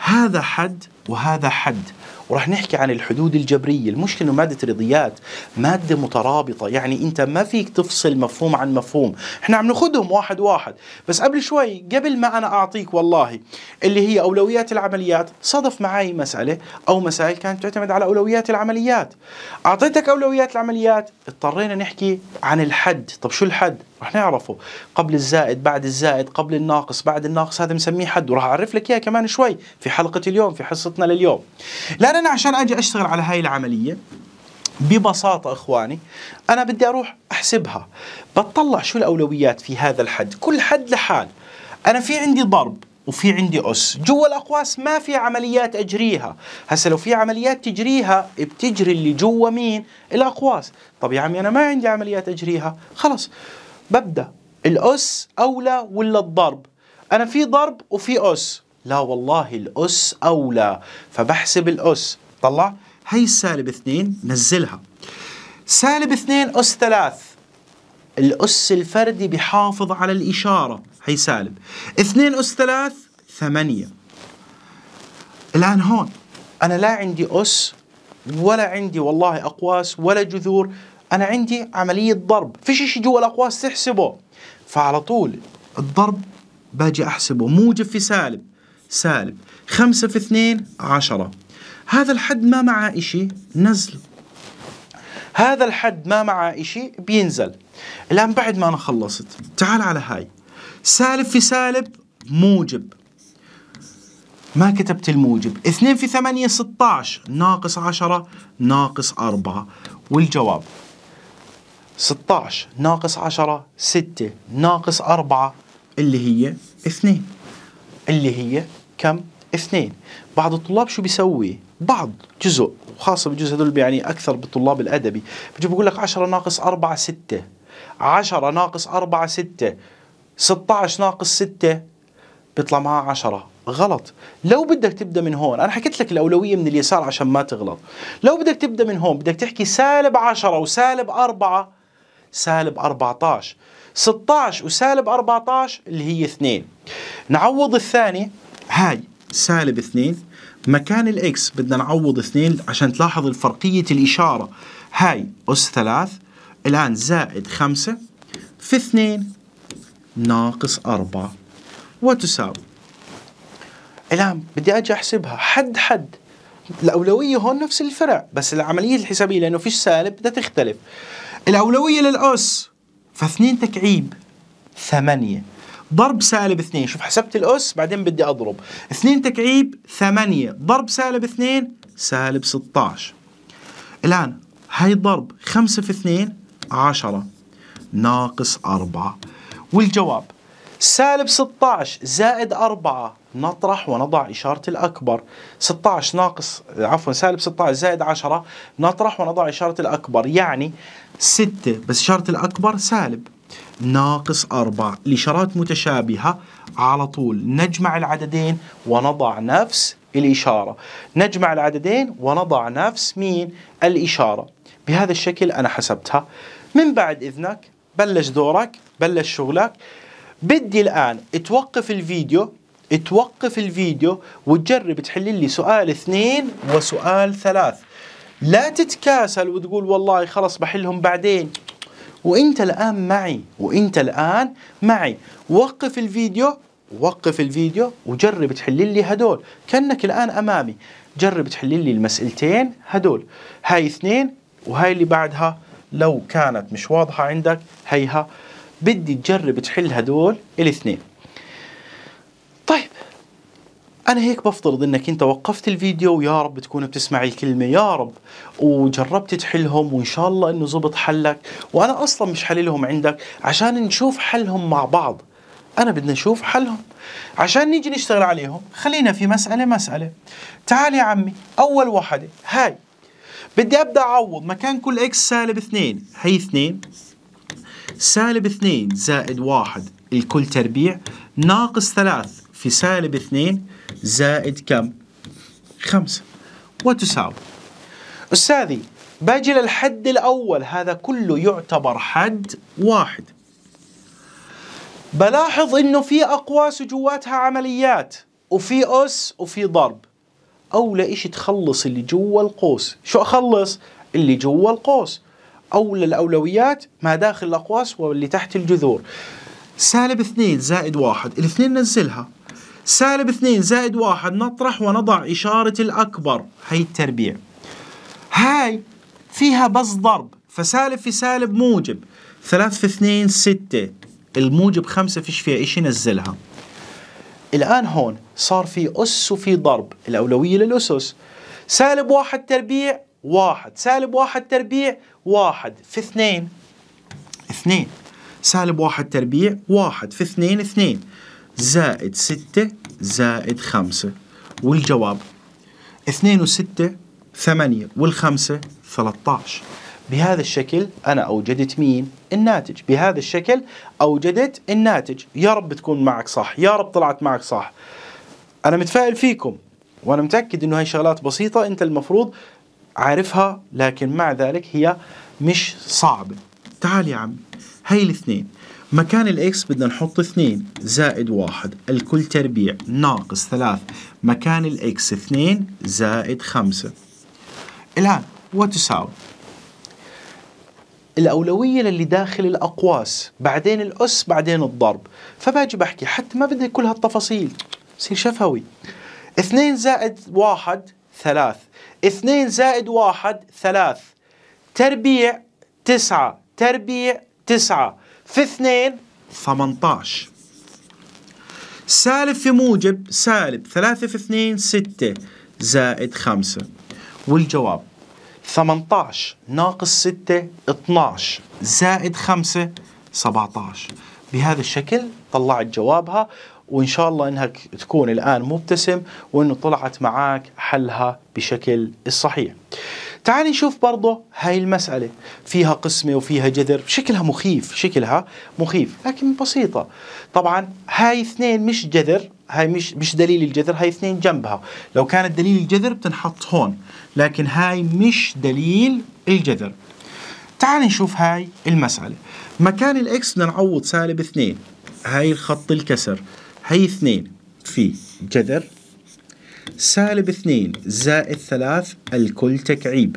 هذا حد وهذا حد وراح نحكي عن الحدود الجبرية المشكلة أنه مادة رياضيات مادة مترابطة يعني أنت ما فيك تفصل مفهوم عن مفهوم احنا عم ناخذهم واحد واحد بس قبل شوي قبل ما أنا أعطيك والله اللي هي أولويات العمليات صدف معي مسألة أو مسائل كانت تعتمد على أولويات العمليات أعطيتك أولويات العمليات اضطرينا نحكي عن الحد طب شو الحد رح نعرفه قبل الزائد بعد الزائد قبل الناقص بعد الناقص هذا مسميه حد وراح اعرف لك اياه كمان شوي في حلقه اليوم في حصتنا لليوم لان انا عشان اجي اشتغل على هاي العمليه ببساطة إخواني أنا بدي أروح أحسبها بطلع شو الأولويات في هذا الحد كل حد لحال أنا في عندي ضرب وفي عندي أس جوا الأقواس ما في عمليات أجريها هسا لو في عمليات تجريها بتجري اللي جوا مين الأقواس طب يا عمي أنا ما عندي عمليات أجريها خلص ببدا الاس اولى ولا الضرب انا في ضرب وفي اس لا والله الاس اولى فبحسب الاس طلع هي السالب 2 نزلها سالب 2 اس 3 الأس الفردي بحافظ على الإشارة هي سالب 2 أس 3 8 الآن هون أنا لا عندي أس ولا عندي والله أقواس ولا جذور انا عندي عمليه ضرب فيش شيء جوا الاقواس تحسبه فعلى طول الضرب باجي احسبه موجب في سالب سالب خمسة في اثنين عشرة هذا الحد ما معه إشي نزل هذا الحد ما معه إشي بينزل الآن بعد ما أنا خلصت تعال على هاي سالب في سالب موجب ما كتبت الموجب 2 في ثمانية 16 ناقص 10 ناقص 4 والجواب 16 ناقص 10 6 ناقص 4 اللي هي 2 اللي هي كم؟ 2 بعض الطلاب شو بيسوي؟ بعض جزء وخاصة بجزء هذول يعني أكثر بالطلاب الأدبي بيجي بقول لك 10 ناقص 4 6 10 ناقص 4 6 16 ناقص 6 بيطلع معها 10 غلط لو بدك تبدا من هون انا حكيت لك الاولويه من اليسار عشان ما تغلط لو بدك تبدا من هون بدك تحكي سالب 10 وسالب 4 سالب 14 16 وسالب 14 اللي هي 2 نعوض الثاني هاي سالب 2 مكان الاكس بدنا نعوض 2 عشان تلاحظ الفرقية الإشارة هاي أس 3 الآن زائد 5 في 2 ناقص 4 وتساوي الآن بدي أجي أحسبها حد حد الأولوية هون نفس الفرع بس العملية الحسابية لأنه فيش سالب بدها تختلف الأولوية للأس فاثنين تكعيب ثمانية ضرب سالب اثنين شوف حسبت الأس بعدين بدي أضرب اثنين تكعيب ثمانية ضرب سالب اثنين سالب 16 الآن هاي الضرب خمسة في اثنين عشرة ناقص أربعة والجواب سالب 16 زائد 4 نطرح ونضع إشارة الأكبر 16 ناقص عفوا سالب 16 زائد 10 نطرح ونضع إشارة الأكبر يعني 6 بس شرط الأكبر سالب ناقص 4 الإشارات متشابهة على طول نجمع العددين ونضع نفس الإشارة نجمع العددين ونضع نفس مين الإشارة بهذا الشكل أنا حسبتها من بعد إذنك بلش دورك بلش شغلك بدي الآن توقف الفيديو توقف الفيديو وتجرب تحل لي سؤال اثنين وسؤال ثلاث لا تتكاسل وتقول والله خلاص بحلهم بعدين وانت الان معي وانت الان معي وقف الفيديو وقف الفيديو وجرب تحل لي هدول كانك الان امامي جرب تحل لي المسألتين هدول هاي اثنين وهاي اللي بعدها لو كانت مش واضحة عندك هيها بدي تجرب تحل هدول الاثنين طيب انا هيك بفترض انك انت وقفت الفيديو ويا رب تكون بتسمع الكلمه يا رب وجربت تحلهم وان شاء الله انه زبط حلك وانا اصلا مش حللهم عندك عشان نشوف حلهم مع بعض انا بدنا نشوف حلهم عشان نيجي نشتغل عليهم خلينا في مساله مساله تعال يا عمي اول وحده هاي بدي ابدا اعوض مكان كل اكس سالب 2 هي 2 سالب 2 زائد 1 الكل تربيع ناقص 3 في سالب 2 زائد كم؟ خمسة وتساوي أستاذي باجي للحد الأول هذا كله يعتبر حد واحد بلاحظ إنه في أقواس جواتها عمليات وفي أس وفي ضرب أولى إيش تخلص اللي جوا القوس شو أخلص؟ اللي جوا القوس أولى الأولويات ما داخل الأقواس واللي تحت الجذور سالب اثنين زائد واحد الاثنين نزلها سالب 2 زائد 1 نطرح ونضع إشارة الأكبر هي التربيع هاي فيها بس ضرب فسالب في سالب موجب 3 في 2 6 الموجب 5 فيش فيها إيش ينزلها الآن هون صار في أس وفي ضرب الأولوية للأسس سالب واحد تربيع واحد سالب واحد تربيع واحد في اثنين اثنين سالب واحد تربيع واحد في اثنين اثنين زائد ستة زائد خمسة والجواب اثنين وستة ثمانية والخمسة 13 بهذا الشكل أنا أوجدت مين؟ الناتج بهذا الشكل أوجدت الناتج يا رب تكون معك صح يا رب طلعت معك صح أنا متفائل فيكم وأنا متأكد أنه هاي شغلات بسيطة أنت المفروض عارفها لكن مع ذلك هي مش صعبة تعال يا عمي هاي الاثنين مكان الاكس بدنا نحط 2 زائد 1 الكل تربيع ناقص 3 مكان الاكس 2 زائد 5 الآن وتساوي الأولوية للي داخل الأقواس بعدين الأس بعدين الضرب فباجي بحكي حتى ما بدي كل هالتفاصيل بصير شفوي 2 زائد 1 3 2 زائد 1 3 تربيع 9 تربيع 9 في اثنين 18 سالب في موجب سالب 3 في 2 6 زائد 5 والجواب 18 ناقص 6 12 زائد 5 17 بهذا الشكل طلعت جوابها وإن شاء الله إنها تكون الآن مبتسم وإنه طلعت معاك حلها بشكل الصحيح تعال نشوف برضه هاي المسألة فيها قسمة وفيها جذر شكلها مخيف شكلها مخيف لكن بسيطة طبعا هاي اثنين مش جذر هاي مش مش دليل الجذر هاي اثنين جنبها لو كانت دليل الجذر بتنحط هون لكن هاي مش دليل الجذر تعال نشوف هاي المسألة مكان الإكس بدنا نعوض سالب اثنين هاي الخط الكسر هاي اثنين في جذر سالب 2 زائد 3 الكل تكعيب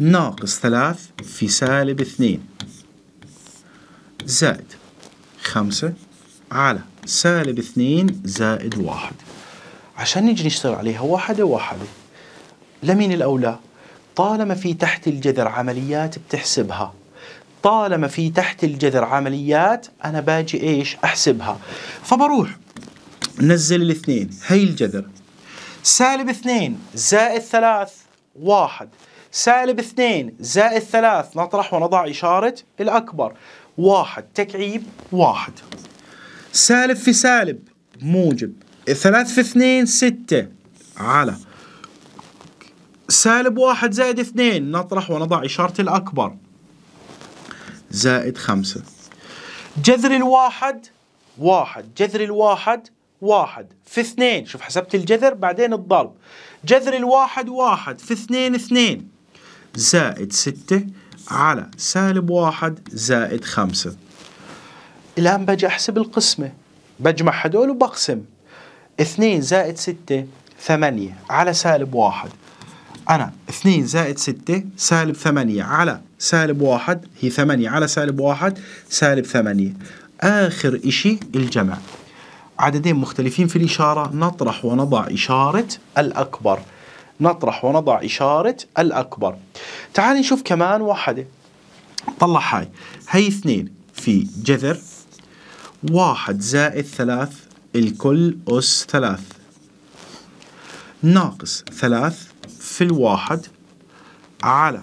ناقص 3 في سالب 2 زائد 5 على سالب 2 زائد 1 عشان نجي نشتغل عليها واحدة واحدة لمين الأولى؟ طالما في تحت الجذر عمليات بتحسبها طالما في تحت الجذر عمليات أنا باجي إيش؟ أحسبها فبروح نزل الاثنين هي الجذر سالب اثنين زائد ثلاث واحد سالب اثنين زائد ثلاث نطرح ونضع إشارة الأكبر واحد تكعيب واحد سالب في سالب موجب ثلاث في اثنين ستة على سالب واحد زائد اثنين نطرح ونضع إشارة الأكبر زائد خمسة جذر الواحد واحد جذر الواحد واحد في اثنين شوف حسبت الجذر بعدين الضرب جذر الواحد واحد في اثنين اثنين زائد ستة على سالب واحد زائد خمسة الآن بجي أحسب القسمة بجمع هدول وبقسم اثنين زائد ستة ثمانية على سالب واحد أنا اثنين زائد ستة سالب ثمانية على سالب واحد هي ثمانية على سالب واحد سالب ثمانية آخر إشي الجمع عددين مختلفين في الإشارة نطرح ونضع إشارة الأكبر نطرح ونضع إشارة الأكبر تعال نشوف كمان واحدة طلع هاي هي اثنين في جذر واحد زائد ثلاث الكل أس ثلاث ناقص ثلاث في الواحد على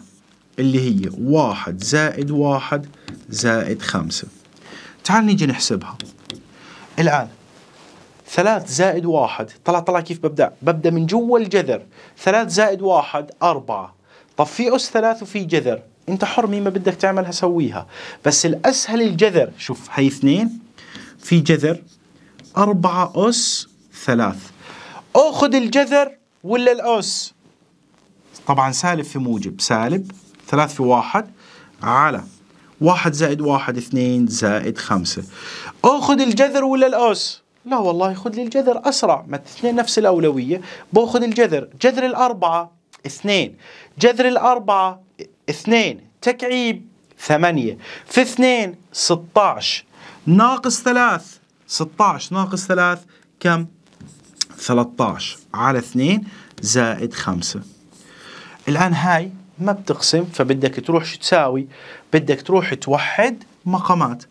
اللي هي واحد زائد واحد زائد خمسة تعال نيجي نحسبها الآن ثلاث زائد واحد طلع طلع كيف ببدأ ببدأ من جوا الجذر ثلاث زائد واحد أربعة طب في أس ثلاث وفي جذر أنت حر مين ما بدك تعملها سويها بس الأسهل الجذر شوف هي اثنين في جذر أربعة أس ثلاث أخذ الجذر ولا الأس طبعا سالب في موجب سالب ثلاث في واحد على واحد زائد واحد اثنين زائد خمسة أخذ الجذر ولا الأس لا والله خذ لي الجذر اسرع ما الاثنين نفس الاولويه باخذ الجذر جذر الاربعه اثنين جذر الاربعه اثنين تكعيب ثمانية في اثنين ستاش ناقص ثلاث ستاش ناقص ثلاث كم ثلاثاش على اثنين زائد خمسة الآن هاي ما بتقسم فبدك تروح شو تساوي بدك تروح توحد مقامات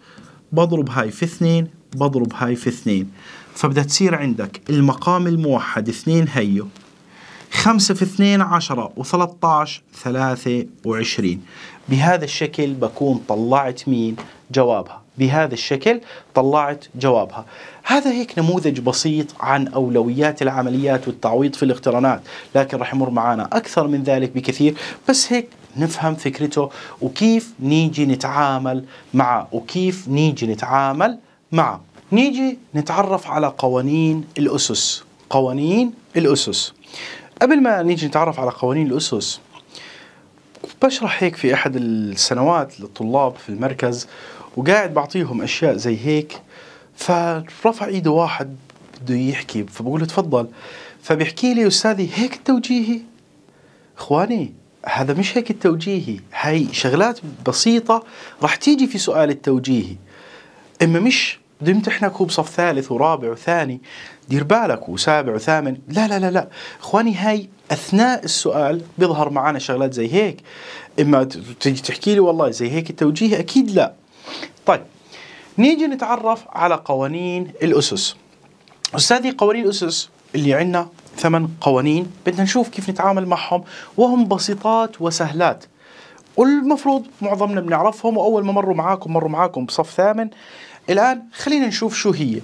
بضرب هاي في اثنين بضرب هاي في اثنين فبدها تصير عندك المقام الموحد اثنين هيو خمسة في اثنين عشرة وثلاثة ثلاثة وعشرين بهذا الشكل بكون طلعت مين جوابها بهذا الشكل طلعت جوابها هذا هيك نموذج بسيط عن أولويات العمليات والتعويض في الاقترانات لكن رح يمر معنا أكثر من ذلك بكثير بس هيك نفهم فكرته وكيف نيجي نتعامل معه وكيف نيجي نتعامل مع نيجي نتعرف على قوانين الأسس قوانين الأسس قبل ما نيجي نتعرف على قوانين الأسس بشرح هيك في أحد السنوات للطلاب في المركز وقاعد بعطيهم أشياء زي هيك فرفع إيده واحد بده يحكي فبقول له تفضل فبيحكي لي أستاذي هيك التوجيهي إخواني هذا مش هيك التوجيهي هاي شغلات بسيطة رح تيجي في سؤال التوجيهي إما مش احنا كوب بصف ثالث ورابع وثاني دير بالك وسابع وثامن لا لا لا لا اخواني هاي اثناء السؤال بيظهر معنا شغلات زي هيك اما تيجي تحكي لي والله زي هيك التوجيه اكيد لا طيب نيجي نتعرف على قوانين الاسس استاذي قوانين الاسس اللي عندنا ثمان قوانين بدنا نشوف كيف نتعامل معهم وهم بسيطات وسهلات والمفروض معظمنا بنعرفهم واول ما مروا معاكم مروا معاكم بصف ثامن الآن خلينا نشوف شو هي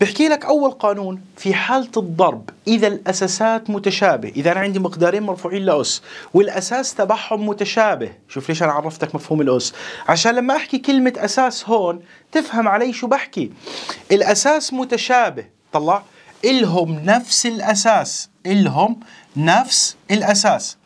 بحكي لك أول قانون في حالة الضرب إذا الأساسات متشابه إذا أنا عندي مقدارين مرفوعين لأس والأساس تبعهم متشابه شوف ليش أنا عرفتك مفهوم الأس عشان لما أحكي كلمة أساس هون تفهم علي شو بحكي الأساس متشابه طلع إلهم نفس الأساس إلهم نفس الأساس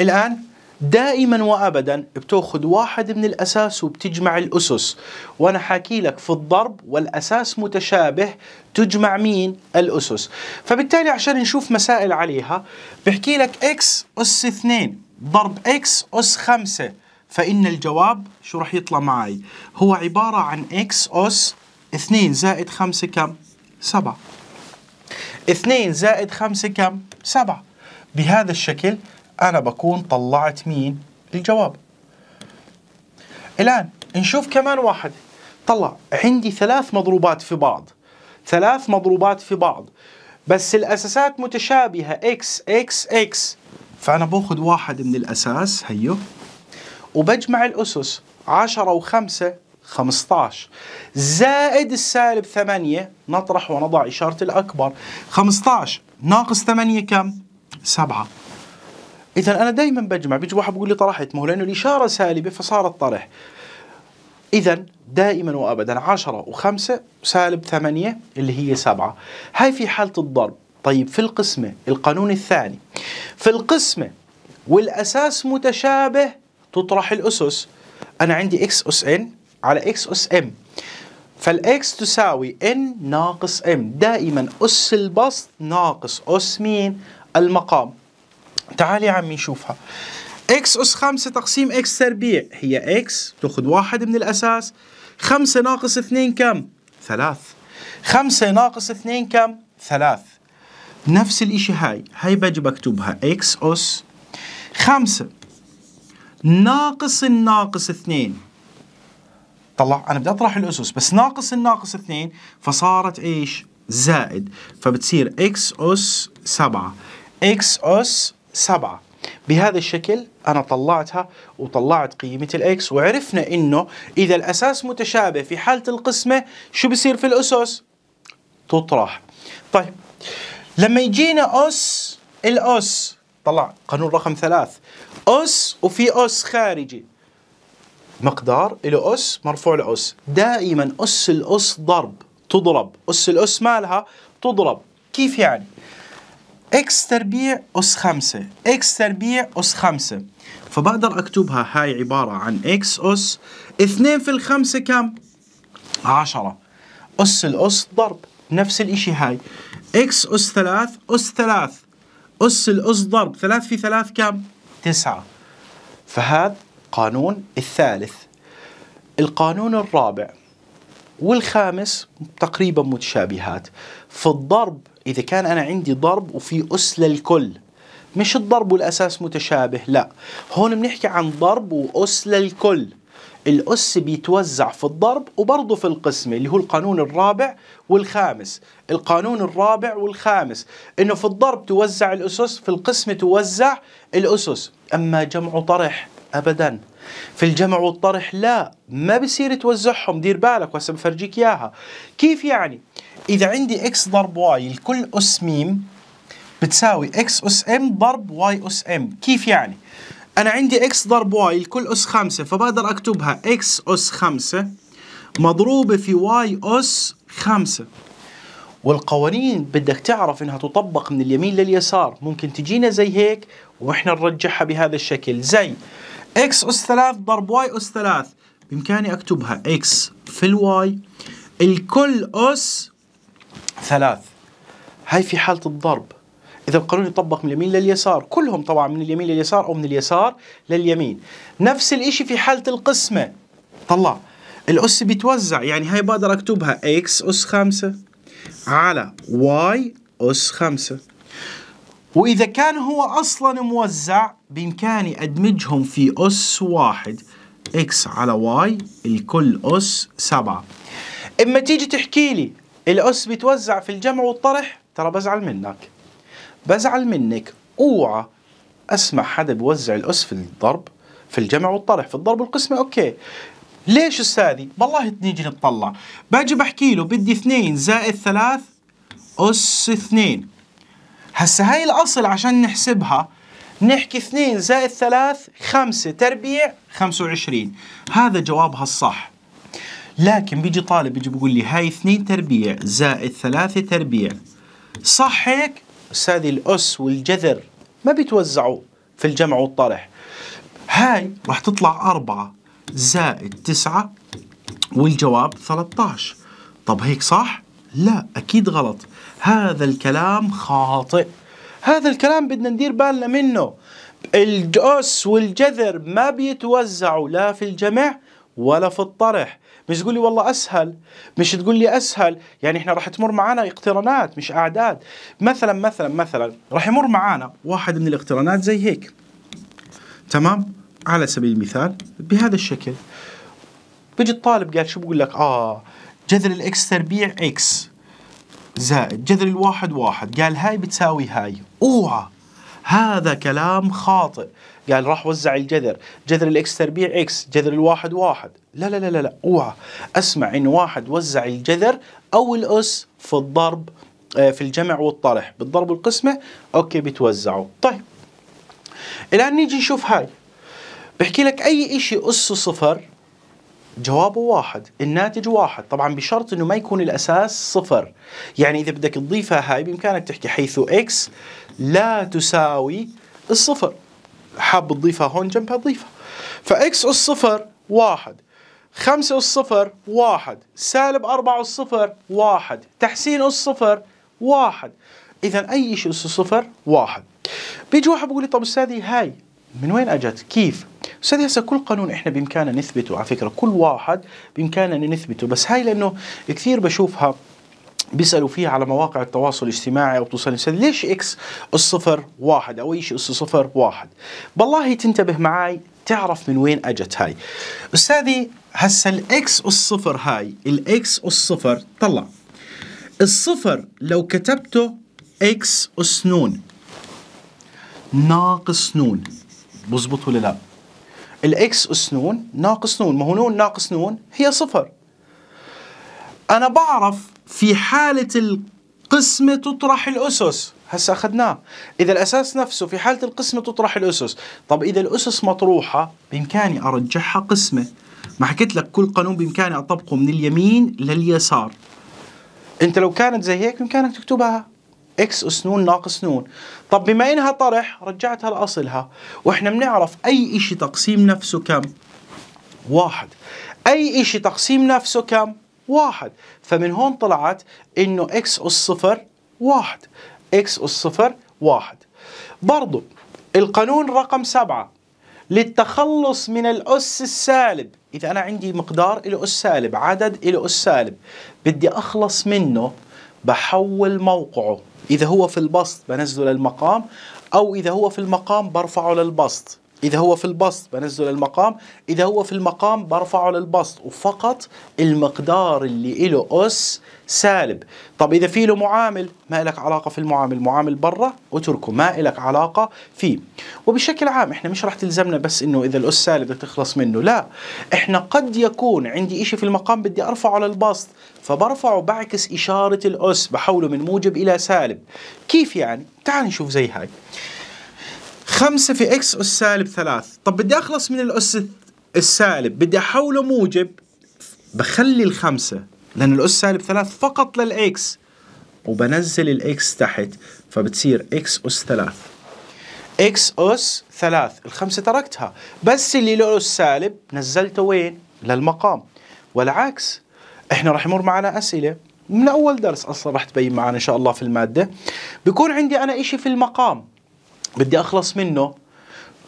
الآن دائما وابدا بتاخذ واحد من الاساس وبتجمع الاسس وانا حاكي لك في الضرب والاساس متشابه تجمع مين الاسس فبالتالي عشان نشوف مسائل عليها بحكي لك اكس اس 2 ضرب اكس اس 5 فان الجواب شو راح يطلع معي هو عباره عن اكس اس 2 زائد 5 كم 7 2 زائد 5 كم 7 بهذا الشكل أنا بكون طلعت مين؟ الجواب الآن نشوف كمان واحد طلع عندي ثلاث مضروبات في بعض ثلاث مضروبات في بعض بس الأساسات متشابهة x x x فأنا باخذ واحد من الأساس هيو وبجمع الأسس 10 و5 15 زائد السالب 8 نطرح ونضع إشارة الأكبر 15 ناقص 8 كم؟ 7 اذا انا دائما بجمع بيجي واحد بيقول لي طرحت ما هو لانه الاشاره سالبه فصارت طرح اذا دائما وابدا 10 و5 سالب 8 اللي هي 7 هاي في حاله الضرب طيب في القسمه القانون الثاني في القسمه والاساس متشابه تطرح الاسس انا عندي اكس اس ان على اكس اس ام فالاكس تساوي ان ناقص ام دائما اس البسط ناقص اس مين المقام تعالي عمي نشوفها اكس أس 5 تقسيم اكس تربيع هي اكس تأخذ واحد من الأساس 5 ناقص 2 كم؟ 3 5 ناقص 2 كم؟ 3 نفس الإشي هاي هاي بجي بكتبها اكس أس 5 ناقص الناقص 2 طلع أنا بدي أطرح الأسس بس ناقص الناقص 2 فصارت إيش؟ زائد فبتصير اكس أس 7 اكس أس سبعة بهذا الشكل أنا طلعتها وطلعت قيمة الإكس وعرفنا إنه إذا الأساس متشابه في حالة القسمة شو بصير في الأسس؟ تطرح طيب لما يجينا أس الأس طلع قانون رقم ثلاث أس وفي أس خارجي مقدار له أس مرفوع لأس دائما أس الأس ضرب تضرب أس الأس مالها تضرب كيف يعني؟ اكس تربيع أس خمسة اكس تربيع أس خمسة فبقدر أكتبها هاي عبارة عن اكس أس اثنين في الخمسة كم؟ 10 أس الأس ضرب نفس الإشي هاي اكس أس ثلاث أس ثلاث أس الأس ضرب ثلاث في ثلاث كم؟ تسعة فهذا قانون الثالث القانون الرابع والخامس تقريبا متشابهات في الضرب إذا كان أنا عندي ضرب وفي أس للكل مش الضرب والأساس متشابه لا هون بنحكي عن ضرب وأس للكل الأس بيتوزع في الضرب وبرضه في القسمة اللي هو القانون الرابع والخامس القانون الرابع والخامس إنه في الضرب توزع الأسس في القسمة توزع الأسس أما جمع وطرح أبداً في الجمع والطرح لا ما بصير توزعهم دير بالك وهسه بفرجيك إياها كيف يعني؟ إذا عندي إكس ضرب واي لكل أس ميم بتساوي إكس أس إم ضرب واي أس إم كيف يعني؟ أنا عندي إكس ضرب واي لكل أس خمسة فبقدر أكتبها إكس أس خمسة مضروبة في واي أس خمسة والقوانين بدك تعرف انها تطبق من اليمين لليسار ممكن تجينا زي هيك واحنا نرجعها بهذا الشكل زي اكس اس ثلاث ضرب واي اس ثلاث بامكاني اكتبها اكس في الواي الكل اس ثلاث هاي في حالة الضرب إذا القانون يطبق من اليمين لليسار كلهم طبعا من اليمين لليسار أو من اليسار لليمين نفس الإشي في حالة القسمة طلع الأس بيتوزع يعني هاي بقدر أكتبها x أس خمسة على y أس خمسة وإذا كان هو أصلا موزع بإمكاني أدمجهم في أس واحد x على y الكل أس سبعة إما تيجي تحكي لي الأس بتوزع في الجمع والطرح ترى بزعل منك بزعل منك اوعى اسمع حدا بوزع الأس في الضرب في الجمع والطرح في الضرب والقسمة أوكي ليش أستاذي؟ بالله نيجي نتطلع باجي بحكي له بدي 2 زائد ثلاث أس 2 هسا هاي الأصل عشان نحسبها نحكي 2 زائد 3 5 تربيع 25 هذا جوابها الصح لكن بيجي طالب بيجي بيقول لي هاي اثنين تربيع زائد ثلاثة تربيع صح هيك استاذي الاس والجذر ما بيتوزعوا في الجمع والطرح هاي راح تطلع أربعة زائد تسعة والجواب 13 طب هيك صح؟ لا أكيد غلط هذا الكلام خاطئ هذا الكلام بدنا ندير بالنا منه الأس والجذر ما بيتوزعوا لا في الجمع ولا في الطرح مش تقول لي والله اسهل مش تقول لي اسهل يعني احنا راح تمر معنا اقترانات مش اعداد مثلا مثلا مثلا راح يمر معنا واحد من الاقترانات زي هيك تمام على سبيل المثال بهذا الشكل بيجي الطالب قال شو بقول لك اه جذر الاكس تربيع اكس زائد جذر الواحد واحد قال هاي بتساوي هاي اوعى هذا كلام خاطئ قال راح وزع الجذر جذر الاكس تربيع اكس جذر الواحد واحد لا لا لا لا, اوعى اسمع ان واحد وزع الجذر او الاس في الضرب آه، في الجمع والطرح بالضرب والقسمه اوكي بتوزعوا طيب الان نيجي نشوف هاي بحكي لك اي شيء اسه صفر جوابه واحد الناتج واحد طبعا بشرط انه ما يكون الاساس صفر يعني اذا بدك تضيفها هاي بامكانك تحكي حيث اكس لا تساوي الصفر حاب تضيفها هون جنبها تضيفها فاكس أس صفر واحد خمسة أس صفر واحد سالب أربعة أس صفر واحد تحسين أس صفر واحد إذا أي شيء أس صفر واحد بيجي واحد بيقول لي طب أستاذي هاي من وين أجت كيف أستاذي هسا كل قانون احنا بامكاننا نثبته على فكره كل واحد بامكاننا نثبته بس هاي لانه كثير بشوفها بيسالوا فيها على مواقع التواصل الاجتماعي او توصل الانسان ليش اكس الصفر واحد او اي ايش الصفر واحد بالله تنتبه معي تعرف من وين اجت هاي استاذي هسه الاكس الصفر هاي الاكس الصفر طلع الصفر لو كتبته اكس اس نون ناقص نون بزبط ولا لا الاكس اس نون ناقص نون ما هو نون ناقص نون هي صفر انا بعرف في حالة القسمة تطرح الأسس هسا أخذناه إذا الأساس نفسه في حالة القسمة تطرح الأسس طب إذا الأسس مطروحة بإمكاني أرجعها قسمة ما حكيت لك كل قانون بإمكاني أطبقه من اليمين لليسار أنت لو كانت زي هيك بإمكانك تكتبها اكس اس نون ناقص نون طب بما انها طرح رجعتها لاصلها واحنا بنعرف اي اشي تقسيم نفسه كم واحد اي اشي تقسيم نفسه كم واحد فمن هون طلعت انه اكس اس صفر واحد اكس اس صفر واحد برضو القانون رقم سبعة للتخلص من الأس السالب إذا أنا عندي مقدار له أس سالب عدد له أس سالب بدي أخلص منه بحول موقعه إذا هو في البسط بنزله للمقام أو إذا هو في المقام برفعه للبسط إذا هو في البسط بنزل المقام إذا هو في المقام برفعه للبسط وفقط المقدار اللي إله أس سالب طب إذا في له معامل ما لك علاقة في المعامل معامل برا اتركه ما لك علاقة فيه وبشكل عام إحنا مش راح تلزمنا بس إنه إذا الأس سالب تخلص منه لا إحنا قد يكون عندي إشي في المقام بدي أرفعه للبسط فبرفعه بعكس إشارة الأس بحوله من موجب إلى سالب كيف يعني؟ تعال نشوف زي هاي خمسة في اكس اس سالب ثلاث طب بدي اخلص من الاس السالب بدي احوله موجب بخلي الخمسة لان الاس سالب ثلاث فقط للاكس وبنزل الاكس تحت فبتصير اكس اس ثلاث اكس اس ثلاث الخمسة تركتها بس اللي له اس سالب نزلته وين للمقام والعكس احنا راح يمر معنا اسئله من اول درس اصلا راح تبين معنا ان شاء الله في الماده بيكون عندي انا اشي في المقام بدي اخلص منه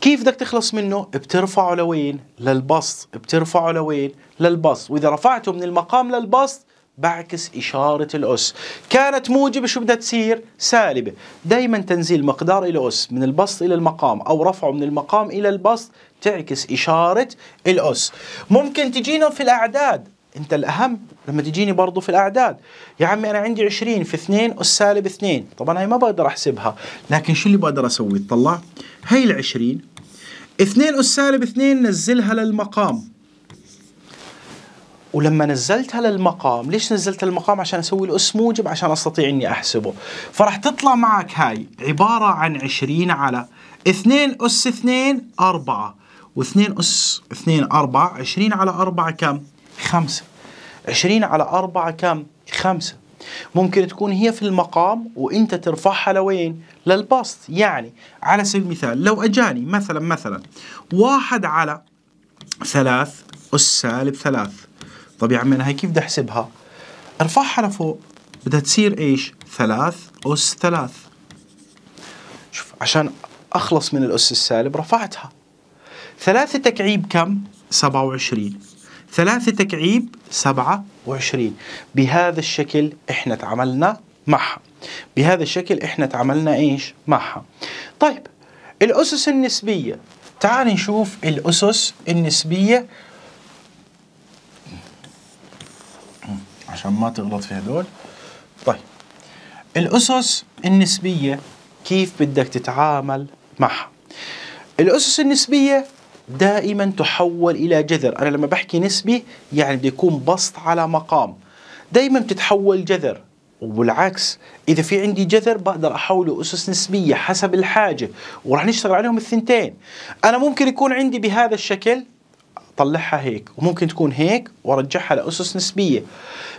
كيف بدك تخلص منه؟ بترفعه لوين؟ للبسط، بترفعه لوين؟ للبسط، وإذا رفعته من المقام للبسط بعكس إشارة الأس كانت موجبة شو بدها تصير سالبة دايما تنزيل مقدار إلى أس من البسط إلى المقام أو رفعه من المقام إلى البسط تعكس إشارة الأس ممكن تجينا في الأعداد انت الاهم لما تجيني برضو في الاعداد يا عمي انا عندي 20 في 2 اس سالب 2 طبعا هي ما بقدر احسبها لكن شو اللي بقدر اسوي اطلع هي ال 20 2 اس سالب 2 نزلها للمقام ولما نزلتها للمقام ليش نزلت المقام عشان اسوي الاس موجب عشان استطيع اني احسبه فراح تطلع معك هاي عباره عن 20 على 2 اس 2 4 و2 اس 2 4 20 على 4 كم خمسة عشرين على أربعة كم خمسة ممكن تكون هي في المقام وانت ترفعها لوين للبسط يعني على سبيل المثال لو أجاني مثلا مثلا واحد على ثلاث أس سالب ثلاث طب يا عمي أنا هاي كيف بدي أحسبها ارفعها لفوق بدها تصير ايش ثلاث أس ثلاث شوف عشان أخلص من الأس السالب رفعتها ثلاثة تكعيب كم؟ سبعة وعشرين ثلاثة تكعيب سبعة وعشرين بهذا الشكل احنا تعاملنا معها بهذا الشكل احنا تعاملنا ايش معها طيب الأسس النسبية تعال نشوف الأسس النسبية عشان ما تغلط في هدول طيب الأسس النسبية كيف بدك تتعامل معها الأسس النسبية دائما تحول إلى جذر أنا لما بحكي نسبي يعني بده يكون بسط على مقام دائما بتتحول جذر وبالعكس إذا في عندي جذر بقدر أحوله أسس نسبية حسب الحاجة وراح نشتغل عليهم الثنتين أنا ممكن يكون عندي بهذا الشكل طلعها هيك وممكن تكون هيك وارجعها لاسس نسبيه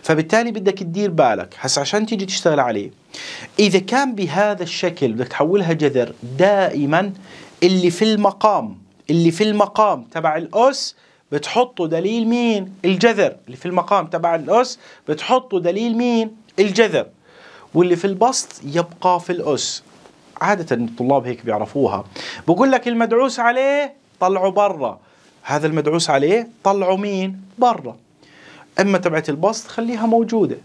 فبالتالي بدك تدير بالك هسا عشان تيجي تشتغل عليه اذا كان بهذا الشكل بدك تحولها جذر دائما اللي في المقام اللي في المقام تبع الأس بتحطوا دليل مين؟ الجذر اللي في المقام تبع الأس بتحطوا دليل مين؟ الجذر واللي في البسط يبقى في الأس عادة الطلاب هيك بيعرفوها بقول لك المدعوس عليه طلعوا برا هذا المدعوس عليه طلعوا مين؟ برا أما تبعت البسط خليها موجودة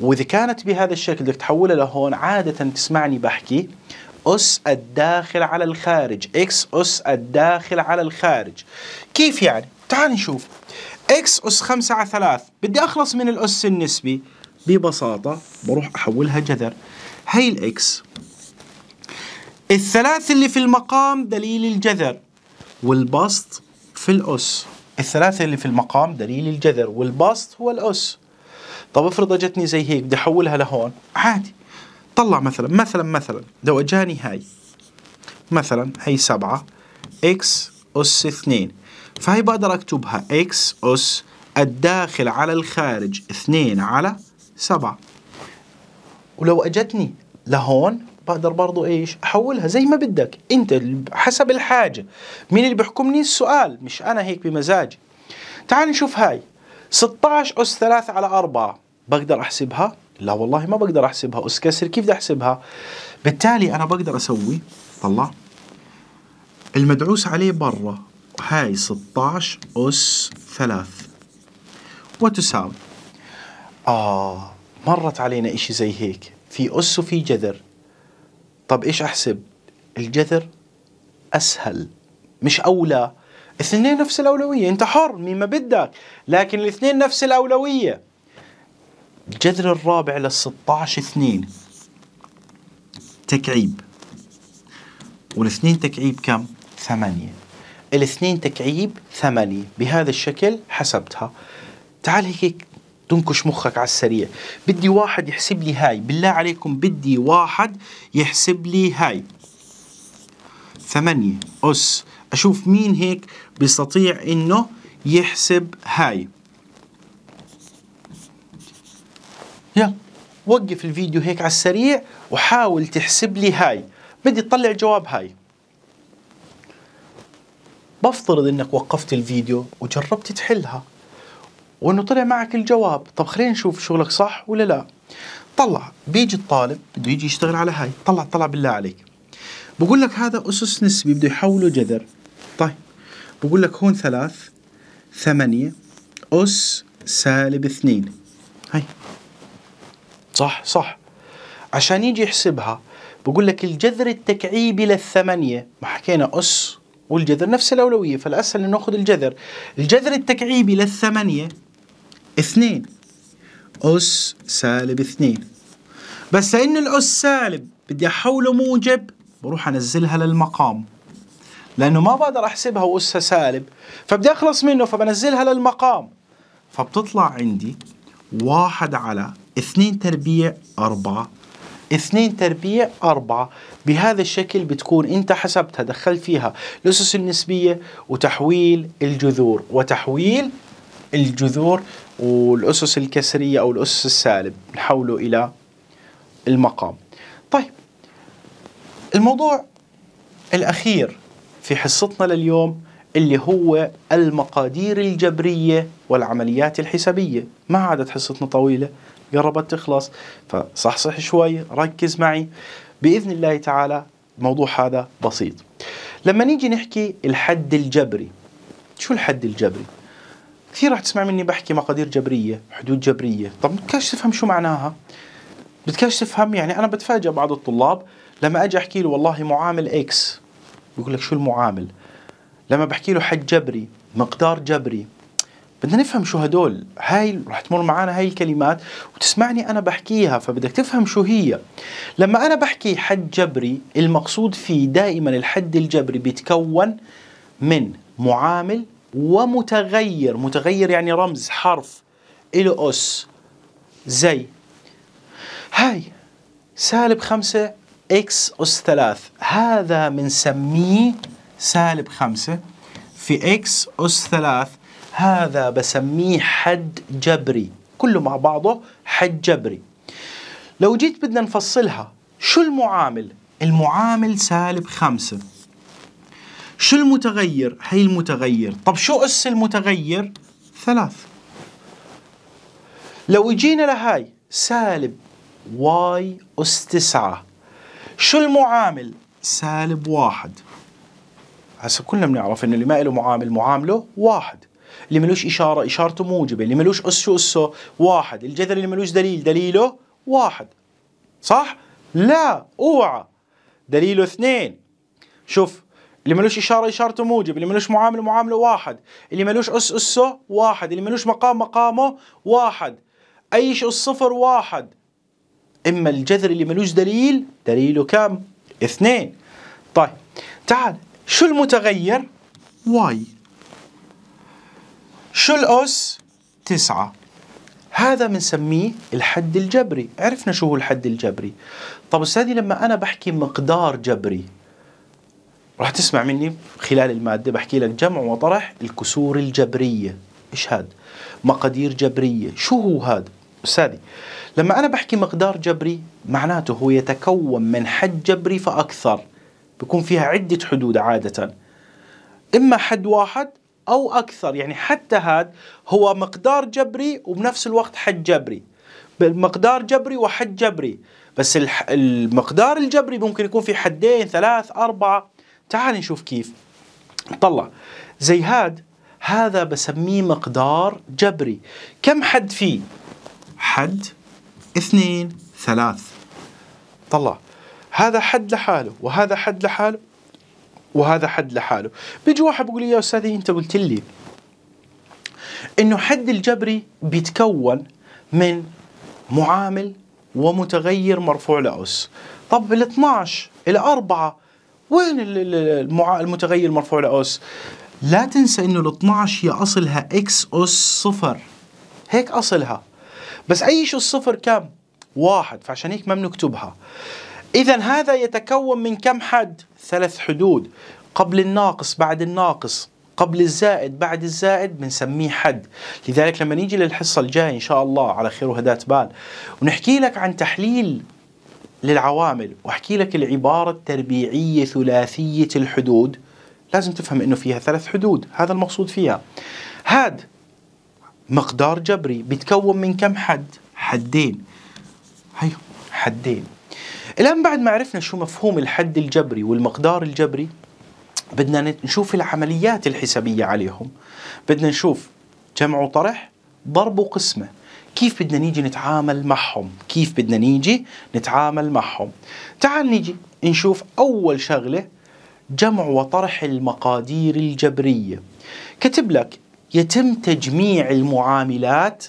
وإذا كانت بهذا الشكل بدك تحولها لهون عادة تسمعني بحكي أس الداخل على الخارج إكس أس الداخل على الخارج كيف يعني؟ تعال نشوف إكس أس 5 على 3 بدي أخلص من الأس النسبي ببساطة بروح أحولها جذر هي الإكس الثلاث اللي في المقام دليل الجذر والبسط في الأس الثلاثة اللي في المقام دليل الجذر والبسط هو الأس طب افرض اجتني زي هيك بدي احولها لهون عادي طلع مثلا مثلا مثلا لو اجاني هاي مثلا هي سبعة اكس أس اثنين فهي بقدر أكتبها اكس أس الداخل على الخارج اثنين على سبعة ولو أجتني لهون بقدر برضو ايش احولها زي ما بدك انت حسب الحاجه مين اللي بيحكمني السؤال مش انا هيك بمزاجي تعال نشوف هاي 16 اس 3 على 4 بقدر احسبها لا والله ما بقدر احسبها اس كسر كيف بدي احسبها بالتالي انا بقدر اسوي طلع المدعوس عليه برا هاي 16 أس 3 وتساوي آه مرت علينا إشي زي هيك في أس وفي جذر طب إيش أحسب الجذر أسهل مش أولى اثنين نفس الأولوية أنت حر مين ما بدك لكن الاثنين نفس الأولوية الجذر الرابع لل 16 2 تكعيب والاثنين تكعيب كم؟ ثمانية الاثنين تكعيب ثمانية بهذا الشكل حسبتها تعال هيك تنكش مخك على السريع بدي واحد يحسب لي هاي بالله عليكم بدي واحد يحسب لي هاي ثمانية أس أشوف مين هيك بيستطيع إنه يحسب هاي يلا وقف الفيديو هيك على السريع وحاول تحسب لي هاي بدي تطلع جواب هاي بفترض انك وقفت الفيديو وجربت تحلها وانه طلع معك الجواب طب خلينا نشوف شغلك صح ولا لا طلع بيجي الطالب بده يجي يشتغل على هاي طلع طلع بالله عليك بقول لك هذا أسس نسبي بده يحوله جذر طيب بقول لك هون ثلاث ثمانية أس سالب اثنين هاي صح صح عشان يجي يحسبها بقول لك الجذر التكعيبي للثمانية ما حكينا أس والجذر نفس الأولوية فالأسهل إن ناخذ الجذر الجذر التكعيبي للثمانية اثنين أس سالب اثنين بس إن الأس سالب بدي أحوله موجب بروح أنزلها للمقام لأنه ما بقدر أحسبها وأسها سالب فبدي أخلص منه فبنزلها للمقام فبتطلع عندي واحد على اثنين تربيع أربعة اثنين تربيع أربعة بهذا الشكل بتكون انت حسبتها دخلت فيها الاسس النسبيه وتحويل الجذور وتحويل الجذور والاسس الكسريه او الاسس السالب نحوله الى المقام طيب الموضوع الاخير في حصتنا لليوم اللي هو المقادير الجبريه والعمليات الحسابيه ما عادت حصتنا طويله قربت تخلص فصحصح شوي ركز معي باذن الله تعالى الموضوع هذا بسيط لما نيجي نحكي الحد الجبري شو الحد الجبري كثير راح تسمع مني بحكي مقادير جبريه حدود جبريه طب بدكش تفهم شو معناها بدكش تفهم يعني انا بتفاجئ بعض الطلاب لما اجي احكي له والله معامل اكس بيقول لك شو المعامل لما بحكي له حد جبري مقدار جبري بدنا نفهم شو هدول هاي رح تمر معنا هاي الكلمات وتسمعني أنا بحكيها فبدك تفهم شو هي لما أنا بحكي حد جبري المقصود فيه دائما الحد الجبري بيتكون من معامل ومتغير متغير يعني رمز حرف إلو أس زي هاي سالب خمسة إكس أس ثلاث هذا بنسميه سالب خمسة في إكس أس ثلاث هذا بسميه حد جبري كله مع بعضه حد جبري لو جيت بدنا نفصلها شو المعامل؟ المعامل سالب خمسة شو المتغير؟ هي المتغير طب شو أس المتغير؟ ثلاث لو اجينا لهاي سالب واي أس تسعة شو المعامل؟ سالب واحد هسا كلنا بنعرف انه اللي ما له معامل معامله واحد اللي ملوش إشارة إشارته موجبة اللي ملوش أسه أسه واحد الجذر اللي ملوش دليل دليله واحد صح؟ لا اوعى دليله اثنين شوف اللي ملوش إشارة إشارته موجب اللي ملوش معامل معامله واحد اللي ملوش أس أسه واحد اللي ملوش مقام مقامه واحد اي شيء الصفر واحد إما الجذر اللي ملوش دليل دليله كم؟ اثنين طيب تعال شو المتغير؟ واي شو الأس؟ تسعة هذا بنسميه الحد الجبري عرفنا شو هو الحد الجبري طب أستاذي لما أنا بحكي مقدار جبري راح تسمع مني خلال المادة بحكي لك جمع وطرح الكسور الجبرية إيش هاد؟ مقادير جبرية شو هو هاد؟ أستاذي لما أنا بحكي مقدار جبري معناته هو يتكون من حد جبري فأكثر بكون فيها عدة حدود عادة إما حد واحد أو أكثر يعني حتى هذا هو مقدار جبري وبنفس الوقت حد جبري مقدار جبري وحد جبري بس المقدار الجبري ممكن يكون في حدين ثلاث أربعة تعال نشوف كيف طلع زي هاد هذا بسميه مقدار جبري كم حد فيه حد اثنين ثلاث طلع هذا حد لحاله وهذا حد لحاله وهذا حد لحاله بيجي واحد بيقول لي يا استاذي انت قلت لي انه حد الجبري بيتكون من معامل ومتغير مرفوع لأس طب ال 12 ال 4 وين المتغير مرفوع لأس لا تنسى انه ال 12 هي اصلها اكس اس صفر هيك اصلها بس اي شيء الصفر كم واحد فعشان هيك ما بنكتبها إذا هذا يتكون من كم حد؟ ثلاث حدود قبل الناقص بعد الناقص قبل الزائد بعد الزائد بنسميه حد لذلك لما نيجي للحصة الجاية إن شاء الله على خير وهدات بال ونحكي لك عن تحليل للعوامل وأحكي لك العبارة التربيعية ثلاثية الحدود لازم تفهم أنه فيها ثلاث حدود هذا المقصود فيها هاد مقدار جبري بيتكون من كم حد؟ حدين هيو حدين الآن بعد ما عرفنا شو مفهوم الحد الجبري والمقدار الجبري بدنا نشوف العمليات الحسابية عليهم بدنا نشوف جمع وطرح ضرب وقسمة كيف بدنا نيجي نتعامل معهم كيف بدنا نيجي نتعامل معهم تعال نيجي نشوف أول شغلة جمع وطرح المقادير الجبرية كتب لك يتم تجميع المعاملات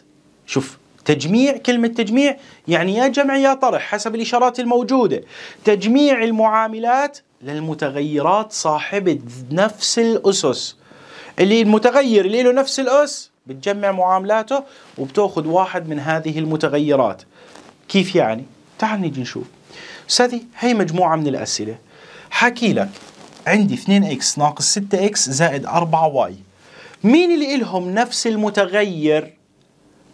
شوف تجميع كلمة تجميع يعني يا جمع يا طرح حسب الإشارات الموجودة تجميع المعاملات للمتغيرات صاحبة نفس الأسس اللي المتغير اللي له نفس الأس بتجمع معاملاته وبتأخذ واحد من هذه المتغيرات كيف يعني؟ تعال نيجي نشوف أستاذي هي مجموعة من الأسئلة حكي لك عندي 2x ناقص 6x زائد 4y مين اللي إلهم نفس المتغير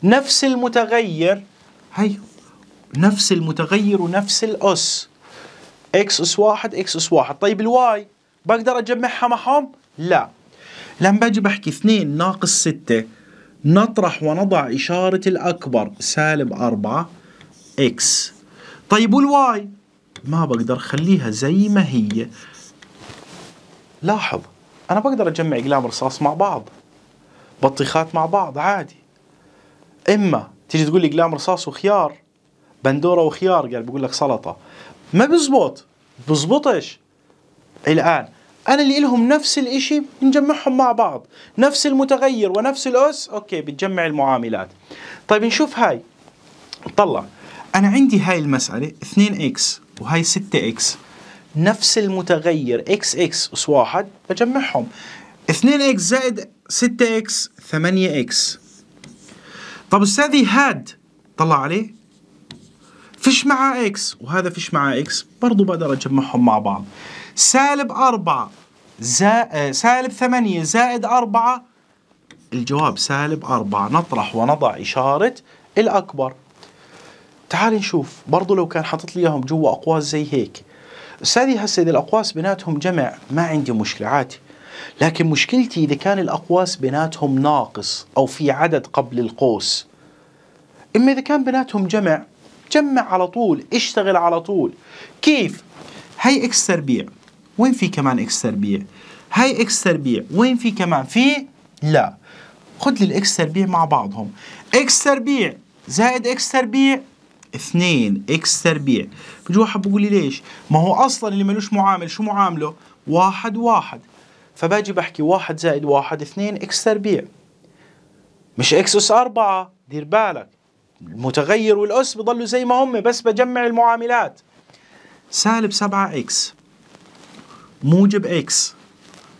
نفس المتغير هي نفس المتغير ونفس الأس اكس اس واحد اكس اس واحد طيب الواي بقدر أجمعها معهم؟ لا لما باجي بحكي 2 ناقص 6 نطرح ونضع إشارة الأكبر سالب 4 اكس طيب والواي ما بقدر خليها زي ما هي لاحظ أنا بقدر أجمع أقلام رصاص مع بعض بطيخات مع بعض عادي اما تيجي تقول لي قلام رصاص وخيار بندوره وخيار قال بقول لك سلطه ما بزبط بزبطش الان انا اللي لهم نفس الاشي نجمعهم مع بعض نفس المتغير ونفس الاس اوكي بتجمع المعاملات طيب نشوف هاي طلع انا عندي هاي المساله 2 x وهي 6 x نفس المتغير اكس اكس اس واحد بجمعهم 2 x زائد 6 x 8 x طب أستاذي هاد طلع عليه فيش مع إكس وهذا فيش مع إكس برضو بقدر أجمعهم مع بعض سالب أربعة زائد آه، سالب ثمانية زائد أربعة الجواب سالب أربعة نطرح ونضع إشارة الأكبر تعال نشوف برضو لو كان حاطط لي اياهم جوا أقواس زي هيك أستاذي هسه إذا الأقواس بيناتهم جمع ما عندي مشكلة عادي لكن مشكلتي إذا كان الأقواس بيناتهم ناقص أو في عدد قبل القوس إما إذا كان بيناتهم جمع جمع على طول اشتغل على طول كيف؟ هي إكس تربيع وين في كمان إكس تربيع؟ هي إكس تربيع وين في كمان؟ في؟ لا خد لي الإكس تربيع مع بعضهم إكس تربيع زائد إكس تربيع 2 اكس تربيع بيجي واحد بيقول لي ليش ما هو اصلا اللي ملوش معامل شو معامله واحد واحد فباجي بحكي واحد زائد واحد اثنين اكس تربيع مش اكس اس أربعة دير بالك المتغير والأس بضلوا زي ما هم بس بجمع المعاملات سالب سبعة اكس موجب اكس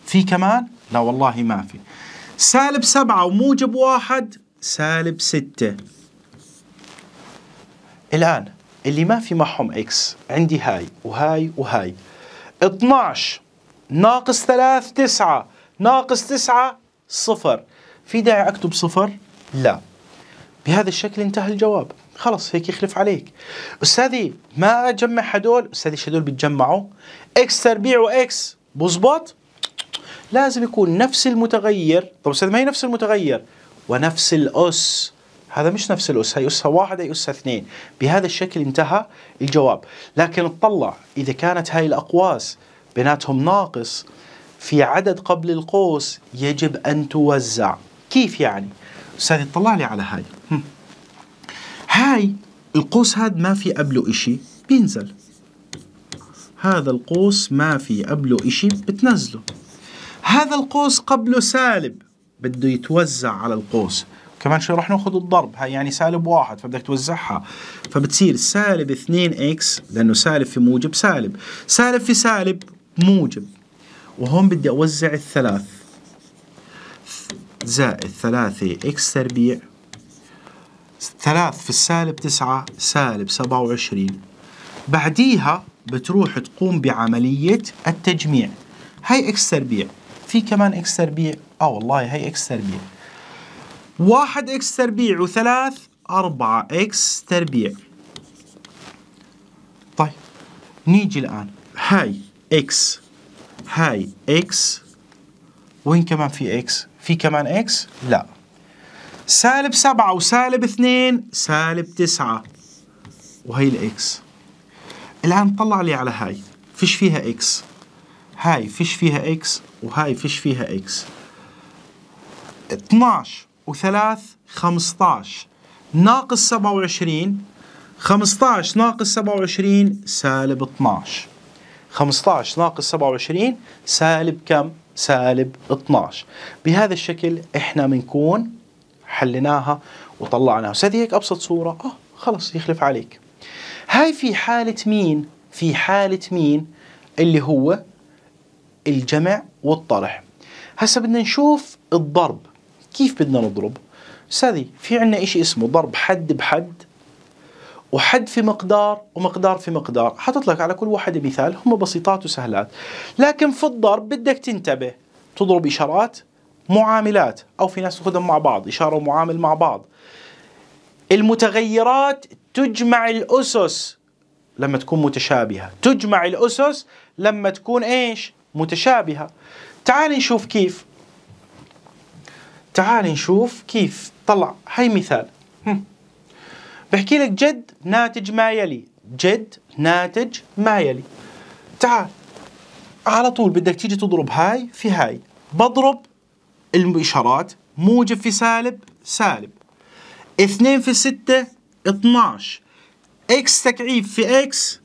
في كمان؟ لا والله ما في سالب سبعة وموجب واحد سالب ستة الآن اللي ما في معهم اكس عندي هاي وهاي وهاي 12 ناقص ثلاث تسعة ناقص تسعة صفر في داعي أكتب صفر؟ لا بهذا الشكل انتهى الجواب خلص هيك يخلف عليك أستاذي ما أجمع هدول أستاذي هدول بيتجمعوا إكس تربيع وإكس بزبط لازم يكون نفس المتغير طب أستاذ ما هي نفس المتغير ونفس الأس هذا مش نفس الأس هي أسها واحد هي أسها اثنين بهذا الشكل انتهى الجواب لكن اطلع إذا كانت هاي الأقواس بيناتهم ناقص في عدد قبل القوس يجب أن توزع كيف يعني؟ أستاذ اطلع لي على هاي هاي القوس هذا ما في قبله إشي بينزل هذا القوس ما في قبله إشي بتنزله هذا القوس قبله سالب بده يتوزع على القوس كمان شوي رح ناخذ الضرب هاي يعني سالب واحد فبدك توزعها فبتصير سالب 2 اكس لانه سالب في موجب سالب سالب في سالب موجب وهون بدي أوزع الثلاث زائد ثلاثة إكس تربيع ثلاث في السالب تسعة سالب سبعة وعشرين بعديها بتروح تقوم بعملية التجميع هاي إكس تربيع في كمان إكس تربيع آه والله هاي إكس تربيع واحد إكس تربيع وثلاث أربعة إكس تربيع طيب نيجي الآن هاي اكس هاي اكس وين كمان في اكس؟ في كمان اكس؟ لا سالب سبعة وسالب اثنين سالب تسعة وهي الاكس الآن طلع لي على هاي فيش فيها اكس هاي فيش فيها اكس وهاي فيش فيها اكس 12 و3 15 ناقص 27 15 ناقص 27 سالب 12 15 ناقص 27 سالب كم؟ سالب 12 بهذا الشكل احنا بنكون حليناها وطلعناها استاذ هيك ابسط صوره اه خلص يخلف عليك هاي في حاله مين في حاله مين اللي هو الجمع والطرح هسه بدنا نشوف الضرب كيف بدنا نضرب استاذي في عندنا شيء اسمه ضرب حد بحد وحد في مقدار ومقدار في مقدار حاطط لك على كل واحدة مثال هم بسيطات وسهلات لكن في الضرب بدك تنتبه تضرب إشارات معاملات أو في ناس تاخذهم مع بعض إشارة ومعامل مع بعض المتغيرات تجمع الأسس لما تكون متشابهة تجمع الأسس لما تكون إيش متشابهة تعال نشوف كيف تعال نشوف كيف طلع هاي مثال هم. بحكي لك جد ناتج ما يلي جد ناتج ما يلي تعال على طول بدك تيجي تضرب هاي في هاي بضرب الإشارات موجب في سالب سالب 2 في 6 12 اكس تكعيب في اكس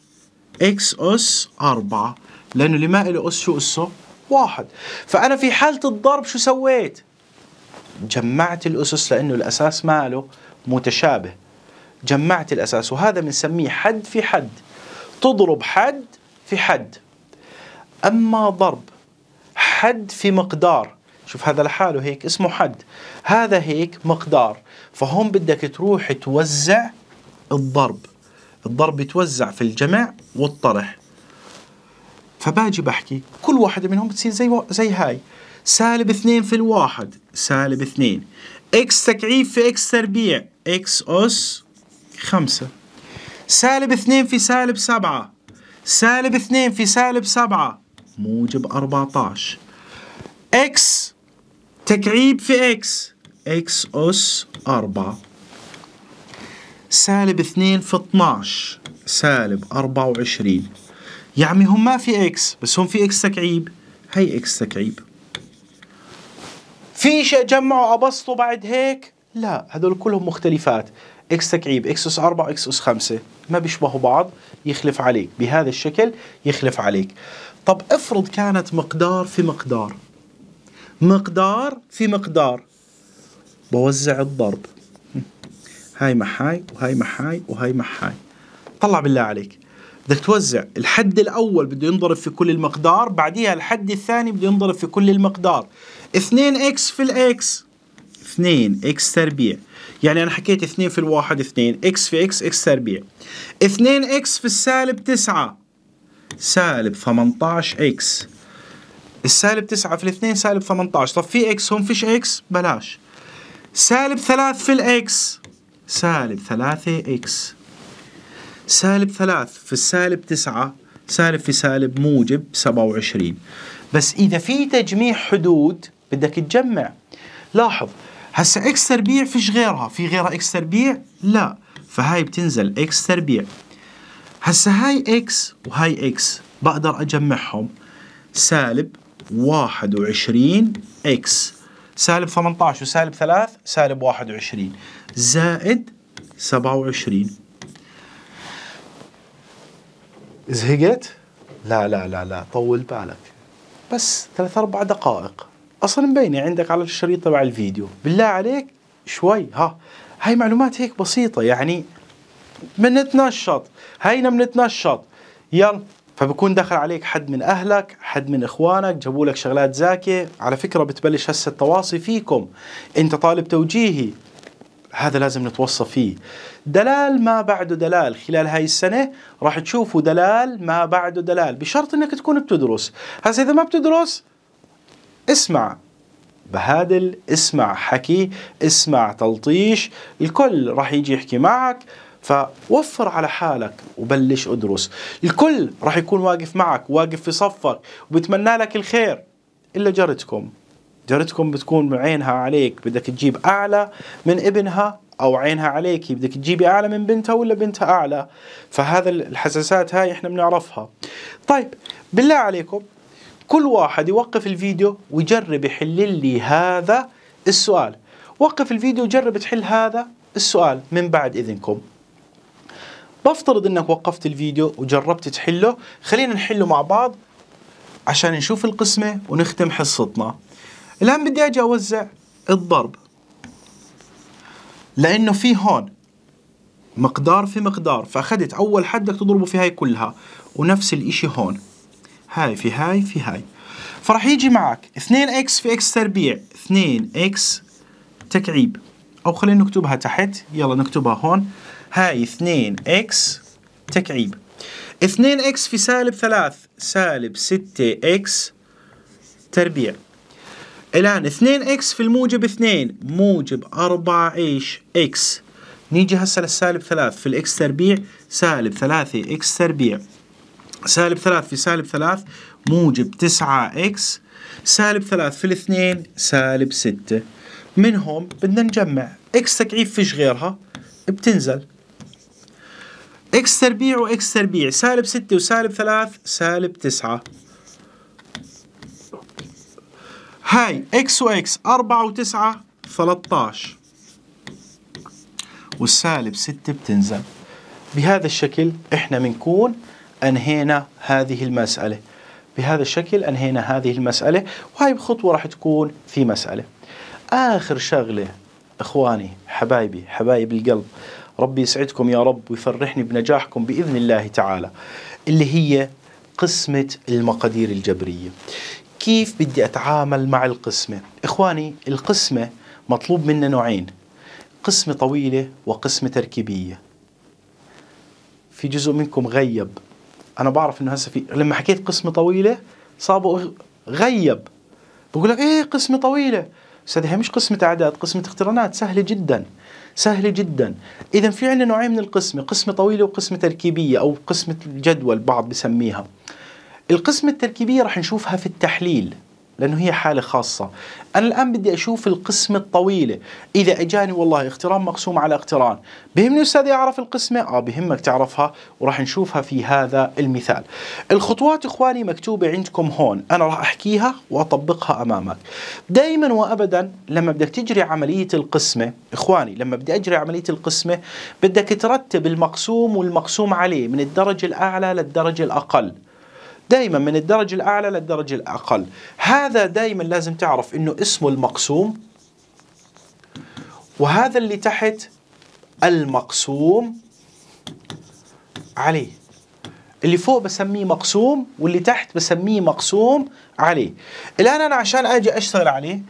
اكس أس 4 لأنه اللي ما له أس شو أسه؟ واحد فأنا في حالة الضرب شو سويت؟ جمعت الأسس لأنه الأساس ماله متشابه جمعت الأساس وهذا بنسميه حد في حد تضرب حد في حد أما ضرب حد في مقدار شوف هذا لحاله هيك اسمه حد هذا هيك مقدار فهون بدك تروح توزع الضرب الضرب يتوزع في الجمع والطرح فباجي بحكي كل واحدة منهم بتصير زي و... زي هاي سالب اثنين في الواحد سالب اثنين اكس تكعيب في اكس تربيع اكس اس خمسة سالب اثنين في سالب سبعة سالب اثنين في سالب سبعة موجب أربعتاش إكس تكعيب في إكس إكس أس أربعة سالب اثنين في اتناش سالب أربعة وعشرين يعني هم ما في إكس بس هم في إكس تكعيب هي إكس تكعيب في شيء جمعوا أبسطوا بعد هيك لا هذول كلهم مختلفات اكس تكعيب اكس اس 4 اكس اس 5 ما بيشبهوا بعض يخلف عليك بهذا الشكل يخلف عليك طب افرض كانت مقدار في مقدار مقدار في مقدار بوزع الضرب هاي مع هاي وهاي مع هاي وهاي مع هاي طلع بالله عليك بدك توزع الحد الاول بده ينضرب في كل المقدار بعديها الحد الثاني بده ينضرب في كل المقدار 2 اكس في الاكس 2 اكس تربيع يعني أنا حكيت 2 في الواحد 2 إكس في إكس إكس تربيع 2 إكس في السالب 9 سالب 18 إكس السالب 9 في الاثنين سالب 18 طب في إكس هون فيش إكس بلاش سالب 3 في الإكس سالب 3 إكس سالب 3 في السالب 9 سالب في سالب موجب 27 بس إذا في تجميع حدود بدك تجمع لاحظ هسا اكس تربيع فيش غيرها في غيرها اكس تربيع لا فهاي بتنزل اكس تربيع هسا هاي اكس وهاي اكس بقدر اجمعهم سالب واحد وعشرين اكس سالب 18 وسالب 3 سالب 21 زائد 27 زهقت؟ لا لا لا لا طول بالك بس ثلاث أربع دقائق اصلا مبينه عندك على الشريط تبع الفيديو بالله عليك شوي ها هاي معلومات هيك بسيطه يعني بنتنشط هينا بنتنشط يلا فبكون دخل عليك حد من اهلك حد من اخوانك جابوا لك شغلات زاكيه على فكره بتبلش هسه التواصي فيكم انت طالب توجيهي هذا لازم نتوصف فيه دلال ما بعده دلال خلال هاي السنة راح تشوفوا دلال ما بعده دلال بشرط انك تكون بتدرس هسا اذا ما بتدرس اسمع بهادل اسمع حكي اسمع تلطيش الكل راح يجي يحكي معك فوفر على حالك وبلش ادرس الكل راح يكون واقف معك واقف في صفك وبتمنى لك الخير إلا جارتكم جارتكم بتكون عينها عليك بدك تجيب أعلى من ابنها أو عينها عليك بدك تجيبي أعلى من بنتها ولا بنتها أعلى فهذا الحساسات هاي إحنا بنعرفها طيب بالله عليكم كل واحد يوقف الفيديو ويجرب يحل لي هذا السؤال وقف الفيديو وجرب تحل هذا السؤال من بعد إذنكم بفترض أنك وقفت الفيديو وجربت تحله خلينا نحله مع بعض عشان نشوف القسمة ونختم حصتنا الآن بدي أجي أوزع الضرب لأنه في هون مقدار في مقدار فأخذت أول حد بدك تضربه في هاي كلها ونفس الإشي هون هاي في هاي في هاي فراح يجي معك 2x في x تربيع 2x تكعيب او خلينا نكتبها تحت يلا نكتبها هون هاي 2x تكعيب 2x في سالب 3 سالب 6x تربيع الآن 2x في الموجب 2 موجب 4 ايش x نيجي هسه للسالب 3 في الاكس تربيع سالب 3 اكس تربيع سالب 3 في سالب 3 موجب 9 إكس سالب 3 في الاثنين سالب 6 منهم بدنا نجمع إكس تكعيب فيش غيرها بتنزل إكس تربيع وإكس تربيع سالب 6 وسالب 3 سالب 9 هاي إكس وإكس 4 و9 13 والسالب 6 بتنزل بهذا الشكل احنا بنكون أنهينا هذه المسألة بهذا الشكل أنهينا هذه المسألة وهي بخطوة راح تكون في مسألة آخر شغلة إخواني حبايبي حبايب القلب ربي يسعدكم يا رب ويفرحني بنجاحكم بإذن الله تعالى اللي هي قسمة المقادير الجبرية كيف بدي أتعامل مع القسمة إخواني القسمة مطلوب منا نوعين قسمة طويلة وقسمة تركيبية في جزء منكم غيب انا بعرف انه هسه في لما حكيت قسمه طويله صابوا غيب بقول لك ايه قسمه طويله استاذ هي مش قسمه اعداد قسمه اقترانات سهله جدا سهلة جدا إذا في عندنا نوعين من القسمة قسمة طويلة وقسمة تركيبية أو قسمة الجدول بعض بسميها القسمة التركيبية رح نشوفها في التحليل لأنه هي حالة خاصة أنا الآن بدي أشوف القسمة الطويلة إذا أجاني والله اقتران مقسوم على اقتران بهمني أستاذي أعرف القسمة؟ آه بهمك تعرفها وراح نشوفها في هذا المثال الخطوات إخواني مكتوبة عندكم هون أنا راح أحكيها وأطبقها أمامك دائما وأبدا لما بدك تجري عملية القسمة إخواني لما بدي أجري عملية القسمة بدك ترتب المقسوم والمقسوم عليه من الدرجة الأعلى للدرجة الأقل دائما من الدرجة الأعلى للدرجة الأقل هذا دائما لازم تعرف أنه اسمه المقسوم وهذا اللي تحت المقسوم عليه اللي فوق بسميه مقسوم واللي تحت بسميه مقسوم عليه الآن أنا عشان أجي أشتغل عليه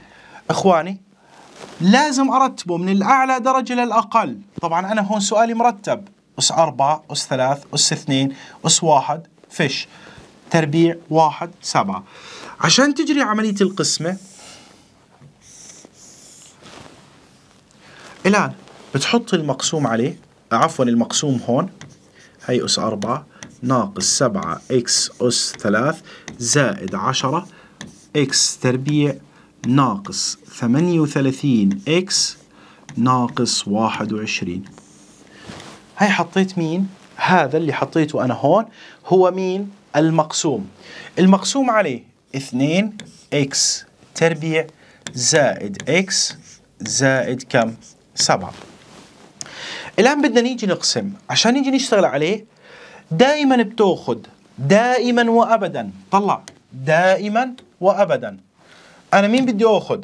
إخواني لازم أرتبه من الأعلى درجة للأقل طبعا أنا هون سؤالي مرتب أس أربعة أس ثلاث أس اثنين أس واحد فيش تربيع واحد سبعة عشان تجري عملية القسمة الآن بتحط المقسوم عليه عفوا المقسوم هون هي أس أربعة ناقص سبعة إكس أس ثلاث زائد عشرة إكس تربيع ناقص ثمانية وثلاثين إكس ناقص واحد وعشرين هاي حطيت مين؟ هذا اللي حطيته أنا هون هو مين؟ المقسوم المقسوم عليه 2x تربيع زائد x زائد كم؟ 7 الآن بدنا نيجي نقسم عشان نيجي نشتغل عليه دائما بتاخذ دائما وأبدا طلع دائما وأبدا أنا مين بدي أخذ؟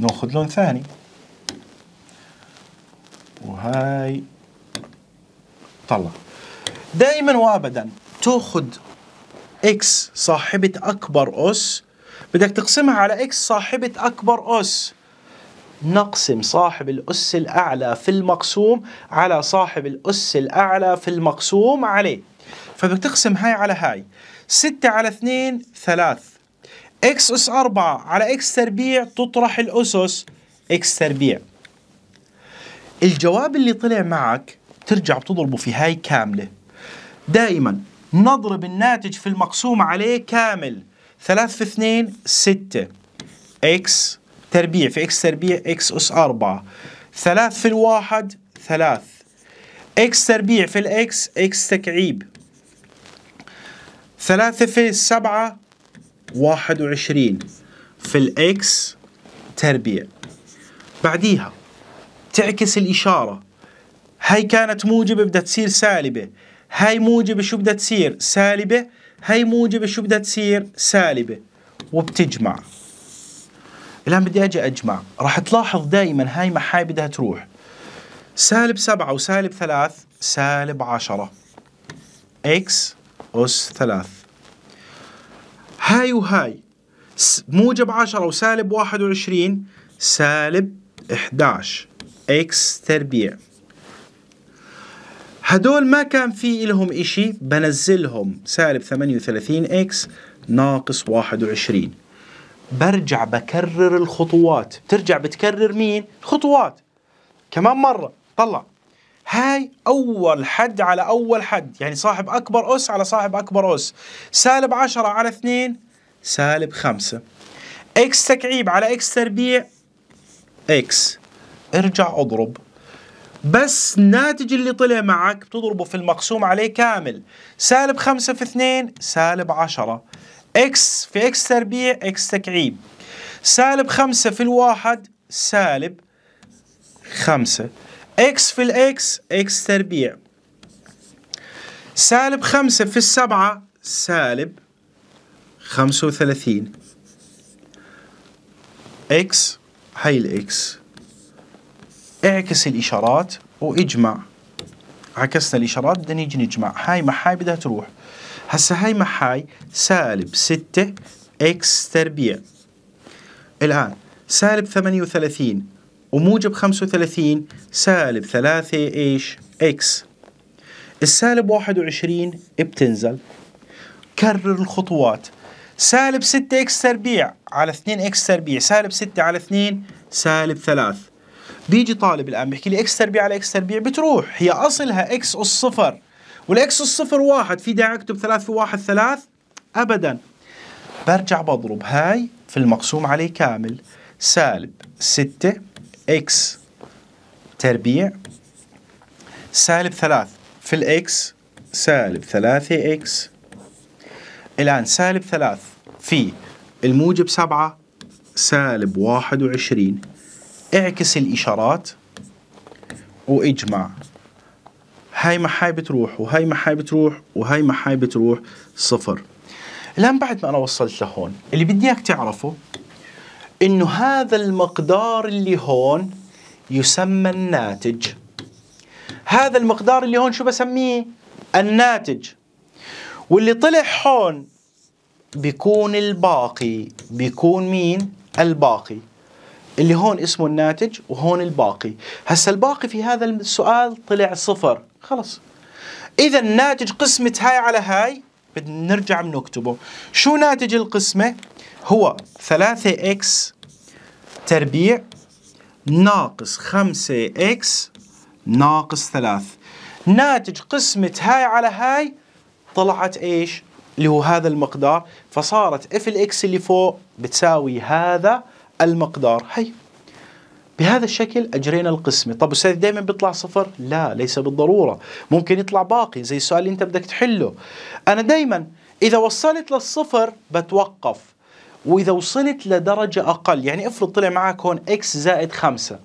ناخذ لون ثاني وهاي طلع دائما وابدا تاخذ اكس صاحبة اكبر اس بدك تقسمها على اكس صاحبة اكبر اس نقسم صاحب الأس الأعلى في المقسوم على صاحب الأس الأعلى في المقسوم عليه فبتقسم هاي على هاي 6 على 2 3 اكس أس 4 على اكس تربيع تطرح الأسس اكس تربيع الجواب اللي طلع معك ترجع بتضربه في هاي كاملة دائما نضرب الناتج في المقسوم عليه كامل 3 في 2 6 اكس تربيع في اكس تربيع اكس أس 4 3 في الواحد 3 اكس تربيع في الاكس اكس تكعيب 3 في 7 21 في الاكس تربيع بعديها تعكس الإشارة هاي كانت موجبة بدها تصير سالبة هاي موجبة شو بدها تصير سالبة هاي موجبة شو بدها تصير سالبة وبتجمع الآن بدي أجي أجمع راح تلاحظ دائما هاي مع هاي بدها تروح سالب سبعة وسالب ثلاث سالب عشرة إكس أس ثلاث هاي وهاي موجب عشرة وسالب واحد وعشرين سالب 11 إكس تربيع هدول ما كان في لهم إشي بنزلهم سالب 38 إكس ناقص 21 برجع بكرر الخطوات بترجع بتكرر مين؟ خطوات كمان مرة طلع هاي أول حد على أول حد يعني صاحب أكبر أس على صاحب أكبر أس سالب 10 على 2 سالب 5 إكس تكعيب على إكس تربيع إكس ارجع اضرب بس الناتج اللي طلع معك بتضربه في المقسوم عليه كامل سالب 5 في 2 سالب 10 اكس في اكس تربيع اكس تكعيب سالب 5 في الواحد سالب 5 اكس في الاكس اكس تربيع سالب 5 في السبعة سالب 35 اكس هاي الاكس اعكس الإشارات واجمع عكسنا الإشارات بدنا نيجي نجمع هاي مع هاي بدها تروح هسا هاي مع هاي سالب 6 اكس تربيع الآن سالب 38 وموجب 35 سالب 3 ايش اكس السالب 21 بتنزل كرر الخطوات سالب 6 اكس تربيع على 2 اكس تربيع سالب 6 على 2 سالب 3 بيجي طالب الان بيحكي لي اكس تربيع على اكس تربيع بتروح هي اصلها اكس اس صفر والاكس الصفر واحد في داعي اكتب ثلاث في واحد ثلاث ابدا برجع بضرب هاي في المقسوم عليه كامل سالب ستة اكس تربيع سالب ثلاث في الاكس سالب ثلاثة اكس الان سالب ثلاث في الموجب سبعة سالب واحد وعشرين اعكس الإشارات وإجمع هاي محاي بتروح وهاي محاي بتروح وهاي محاي بتروح صفر الآن بعد ما أنا وصلت لهون اللي بدي إياك تعرفه إنه هذا المقدار اللي هون يسمى الناتج هذا المقدار اللي هون شو بسميه الناتج واللي طلع هون بيكون الباقي بيكون مين الباقي اللي هون اسمه الناتج وهون الباقي هسا الباقي في هذا السؤال طلع صفر خلص إذا ناتج قسمة هاي على هاي بدنا نرجع بنكتبه شو ناتج القسمة هو 3 اكس تربيع ناقص 5 اكس ناقص 3 ناتج قسمة هاي على هاي طلعت ايش اللي هو هذا المقدار فصارت اف الاكس اللي فوق بتساوي هذا المقدار هي بهذا الشكل اجرينا القسمه، طب استاذ دائما بيطلع صفر؟ لا ليس بالضروره، ممكن يطلع باقي زي السؤال اللي انت بدك تحله. انا دائما اذا وصلت للصفر بتوقف واذا وصلت لدرجه اقل، يعني افرض طلع معك هون اكس زائد 5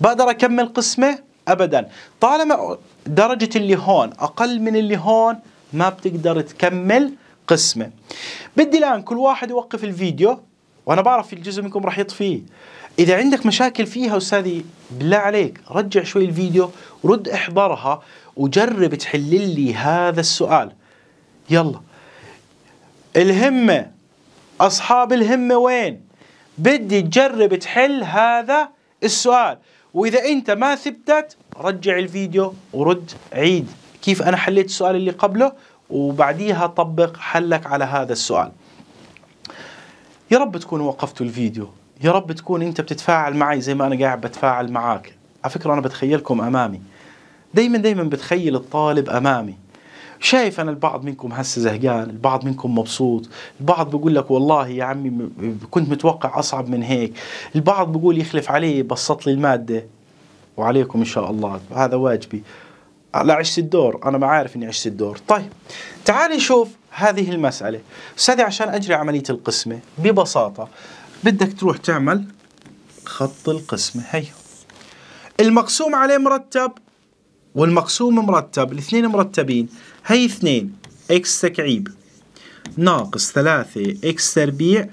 بقدر اكمل قسمه؟ ابدا، طالما درجه اللي هون اقل من اللي هون ما بتقدر تكمل قسمه. بدي الان كل واحد يوقف الفيديو وانا بعرف في الجزء منكم راح يطفيه اذا عندك مشاكل فيها استاذي بالله عليك رجع شوي الفيديو رد احضرها وجرب تحل لي هذا السؤال يلا الهمه اصحاب الهمه وين بدي تجرب تحل هذا السؤال واذا انت ما ثبتت رجع الفيديو ورد عيد كيف انا حليت السؤال اللي قبله وبعديها طبق حلك على هذا السؤال يا رب تكون وقفتوا الفيديو يا رب تكون انت بتتفاعل معي زي ما انا قاعد بتفاعل معاك على فكره انا بتخيلكم امامي دايما دايما بتخيل الطالب امامي شايف انا البعض منكم هسه زهقان البعض منكم مبسوط البعض بيقول لك والله يا عمي كنت متوقع اصعب من هيك البعض بيقول يخلف علي بسط لي الماده وعليكم ان شاء الله هذا واجبي لا عشت الدور انا ما عارف اني عشت الدور طيب تعالي نشوف هذه المسألة أستاذي عشان أجري عملية القسمة ببساطة بدك تروح تعمل خط القسمة هي المقسوم عليه مرتب والمقسوم مرتب الاثنين مرتبين هي اثنين اكس تكعيب ناقص ثلاثة اكس تربيع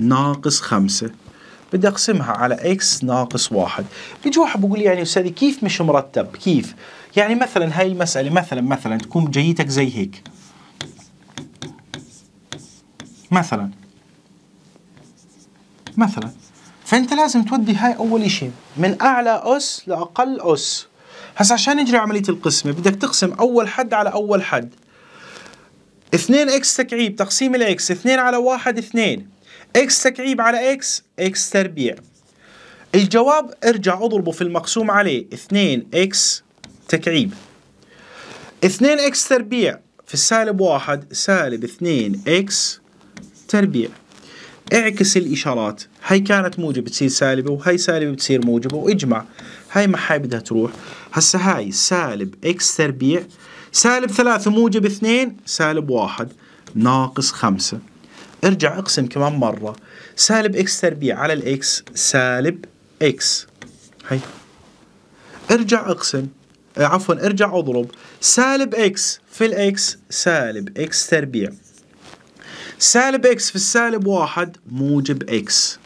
ناقص خمسة بدي اقسمها على اكس ناقص واحد بيجي واحد بقول يعني استاذي كيف مش مرتب كيف يعني مثلا هاي المسألة مثلا مثلا تكون جيتك زي هيك مثلا مثلا فانت لازم تودي هاي اول شيء من اعلى اس لاقل اس هسا عشان نجري عمليه القسمه بدك تقسم اول حد على اول حد 2 اكس تكعيب تقسيم الاكس 2 على 1 2 اكس تكعيب على اكس اكس تربيع الجواب ارجع اضربه في المقسوم عليه 2 اكس تكعيب 2 اكس تربيع في السالب 1 سالب 2 اكس تربيع التربيع اعكس الإشارات هاي كانت موجبة بتصير سالبة وهاي سالبة بتصير موجبة واجمع هاي ما هاي بدها تروح هسا هاي سالب اكس تربيع سالب ثلاثة موجب اثنين سالب واحد ناقص خمسة ارجع اقسم كمان مرة سالب اكس تربيع على الاكس سالب اكس هاي ارجع اقسم آه، عفوا ارجع اضرب سالب اكس في الاكس سالب اكس تربيع سالب إكس في السالب واحد موجب إكس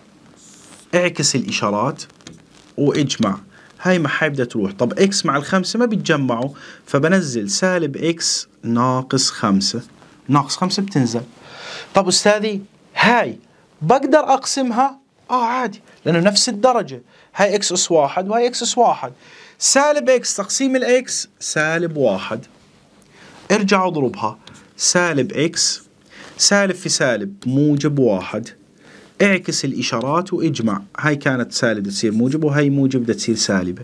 اعكس الإشارات واجمع هاي ما حيبدأ تروح طب إكس مع الخمسة ما بيتجمعوا فبنزل سالب إكس ناقص خمسة ناقص خمسة بتنزل طب أستاذي هاي بقدر أقسمها اه عادي لانه نفس الدرجه هاي اكس اس واحد وهاي اكس اس واحد سالب اكس تقسيم الاكس سالب واحد ارجع اضربها سالب اكس سالب في سالب موجب واحد اعكس الإشارات واجمع هاي كانت سالب تصير موجب وهاي موجب بدها تصير سالبة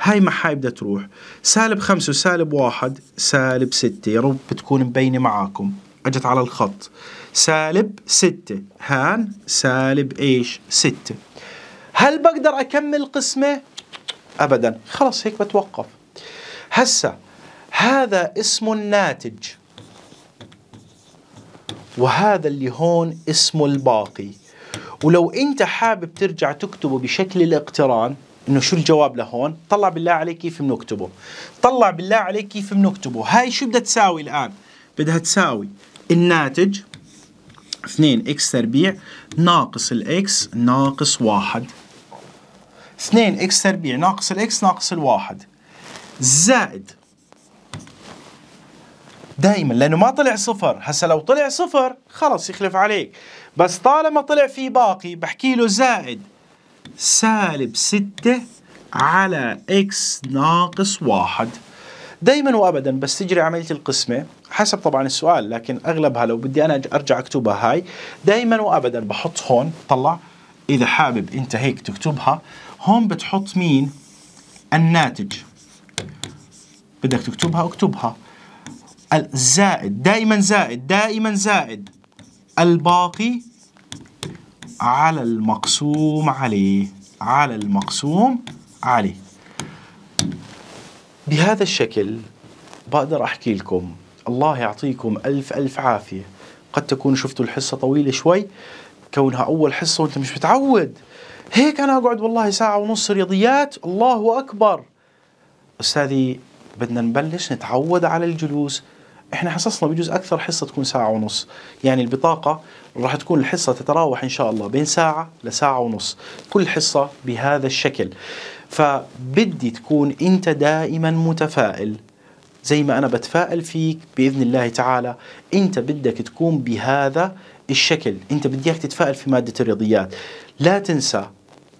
هاي مع هاي بدها تروح سالب خمسة وسالب واحد سالب ستة يا رب بتكون مبينة معاكم اجت على الخط سالب ستة هان سالب ايش ستة هل بقدر اكمل قسمة ابدا خلص هيك بتوقف هسا هذا اسم الناتج وهذا اللي هون اسمه الباقي ولو انت حابب ترجع تكتبه بشكل الاقتران انه شو الجواب لهون طلع بالله عليك كيف بنكتبه طلع بالله عليك كيف بنكتبه هاي شو بدها تساوي الان بدها تساوي الناتج 2 اكس تربيع ناقص الاكس ناقص واحد 2 اكس تربيع ناقص الاكس ناقص الواحد زائد دائما لانه ما طلع صفر هسه لو طلع صفر خلص يخلف عليك بس طالما طلع في باقي بحكي له زائد سالب 6 على اكس ناقص واحد دائما وابدا بس تجري عمليه القسمه حسب طبعا السؤال لكن اغلبها لو بدي انا ارجع اكتبها هاي دائما وابدا بحط هون طلع اذا حابب انت هيك تكتبها هون بتحط مين الناتج بدك تكتبها اكتبها الزائد دائما زائد دائما زائد الباقي على المقسوم عليه على المقسوم عليه بهذا الشكل بقدر أحكي لكم الله يعطيكم ألف ألف عافية قد تكون شفتوا الحصة طويلة شوي كونها أول حصة وأنت مش متعود هيك أنا أقعد والله ساعة ونص رياضيات الله أكبر أستاذي بدنا نبلش نتعود على الجلوس احنا حصصنا بجوز اكثر حصه تكون ساعه ونص يعني البطاقه راح تكون الحصه تتراوح ان شاء الله بين ساعه لساعه ونص كل حصه بهذا الشكل فبدي تكون انت دائما متفائل زي ما انا بتفائل فيك باذن الله تعالى انت بدك تكون بهذا الشكل انت بدي اياك تتفائل في ماده الرياضيات لا تنسى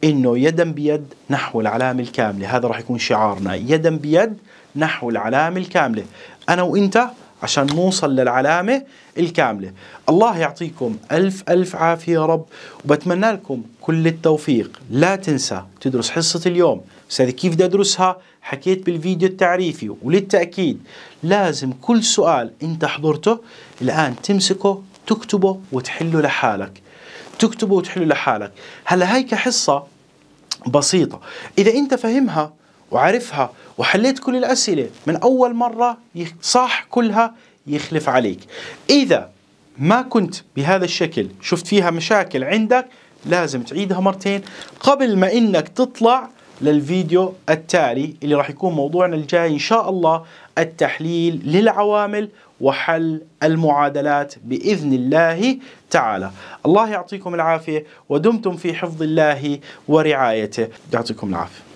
انه يدا بيد نحو العلامه الكامله هذا راح يكون شعارنا يدا بيد نحو العلامه الكامله انا وانت عشان نوصل للعلامة الكاملة الله يعطيكم ألف ألف عافية يا رب وبتمنى لكم كل التوفيق لا تنسى تدرس حصة اليوم بس كيف بدي أدرسها حكيت بالفيديو التعريفي وللتأكيد لازم كل سؤال أنت حضرته الآن تمسكه تكتبه وتحله لحالك تكتبه وتحله لحالك هلا هاي كحصة بسيطة إذا أنت فهمها وعرفها وحليت كل الأسئلة من أول مرة صح كلها يخلف عليك إذا ما كنت بهذا الشكل شفت فيها مشاكل عندك لازم تعيدها مرتين قبل ما إنك تطلع للفيديو التالي اللي راح يكون موضوعنا الجاي إن شاء الله التحليل للعوامل وحل المعادلات بإذن الله تعالى الله يعطيكم العافية ودمتم في حفظ الله ورعايته يعطيكم العافية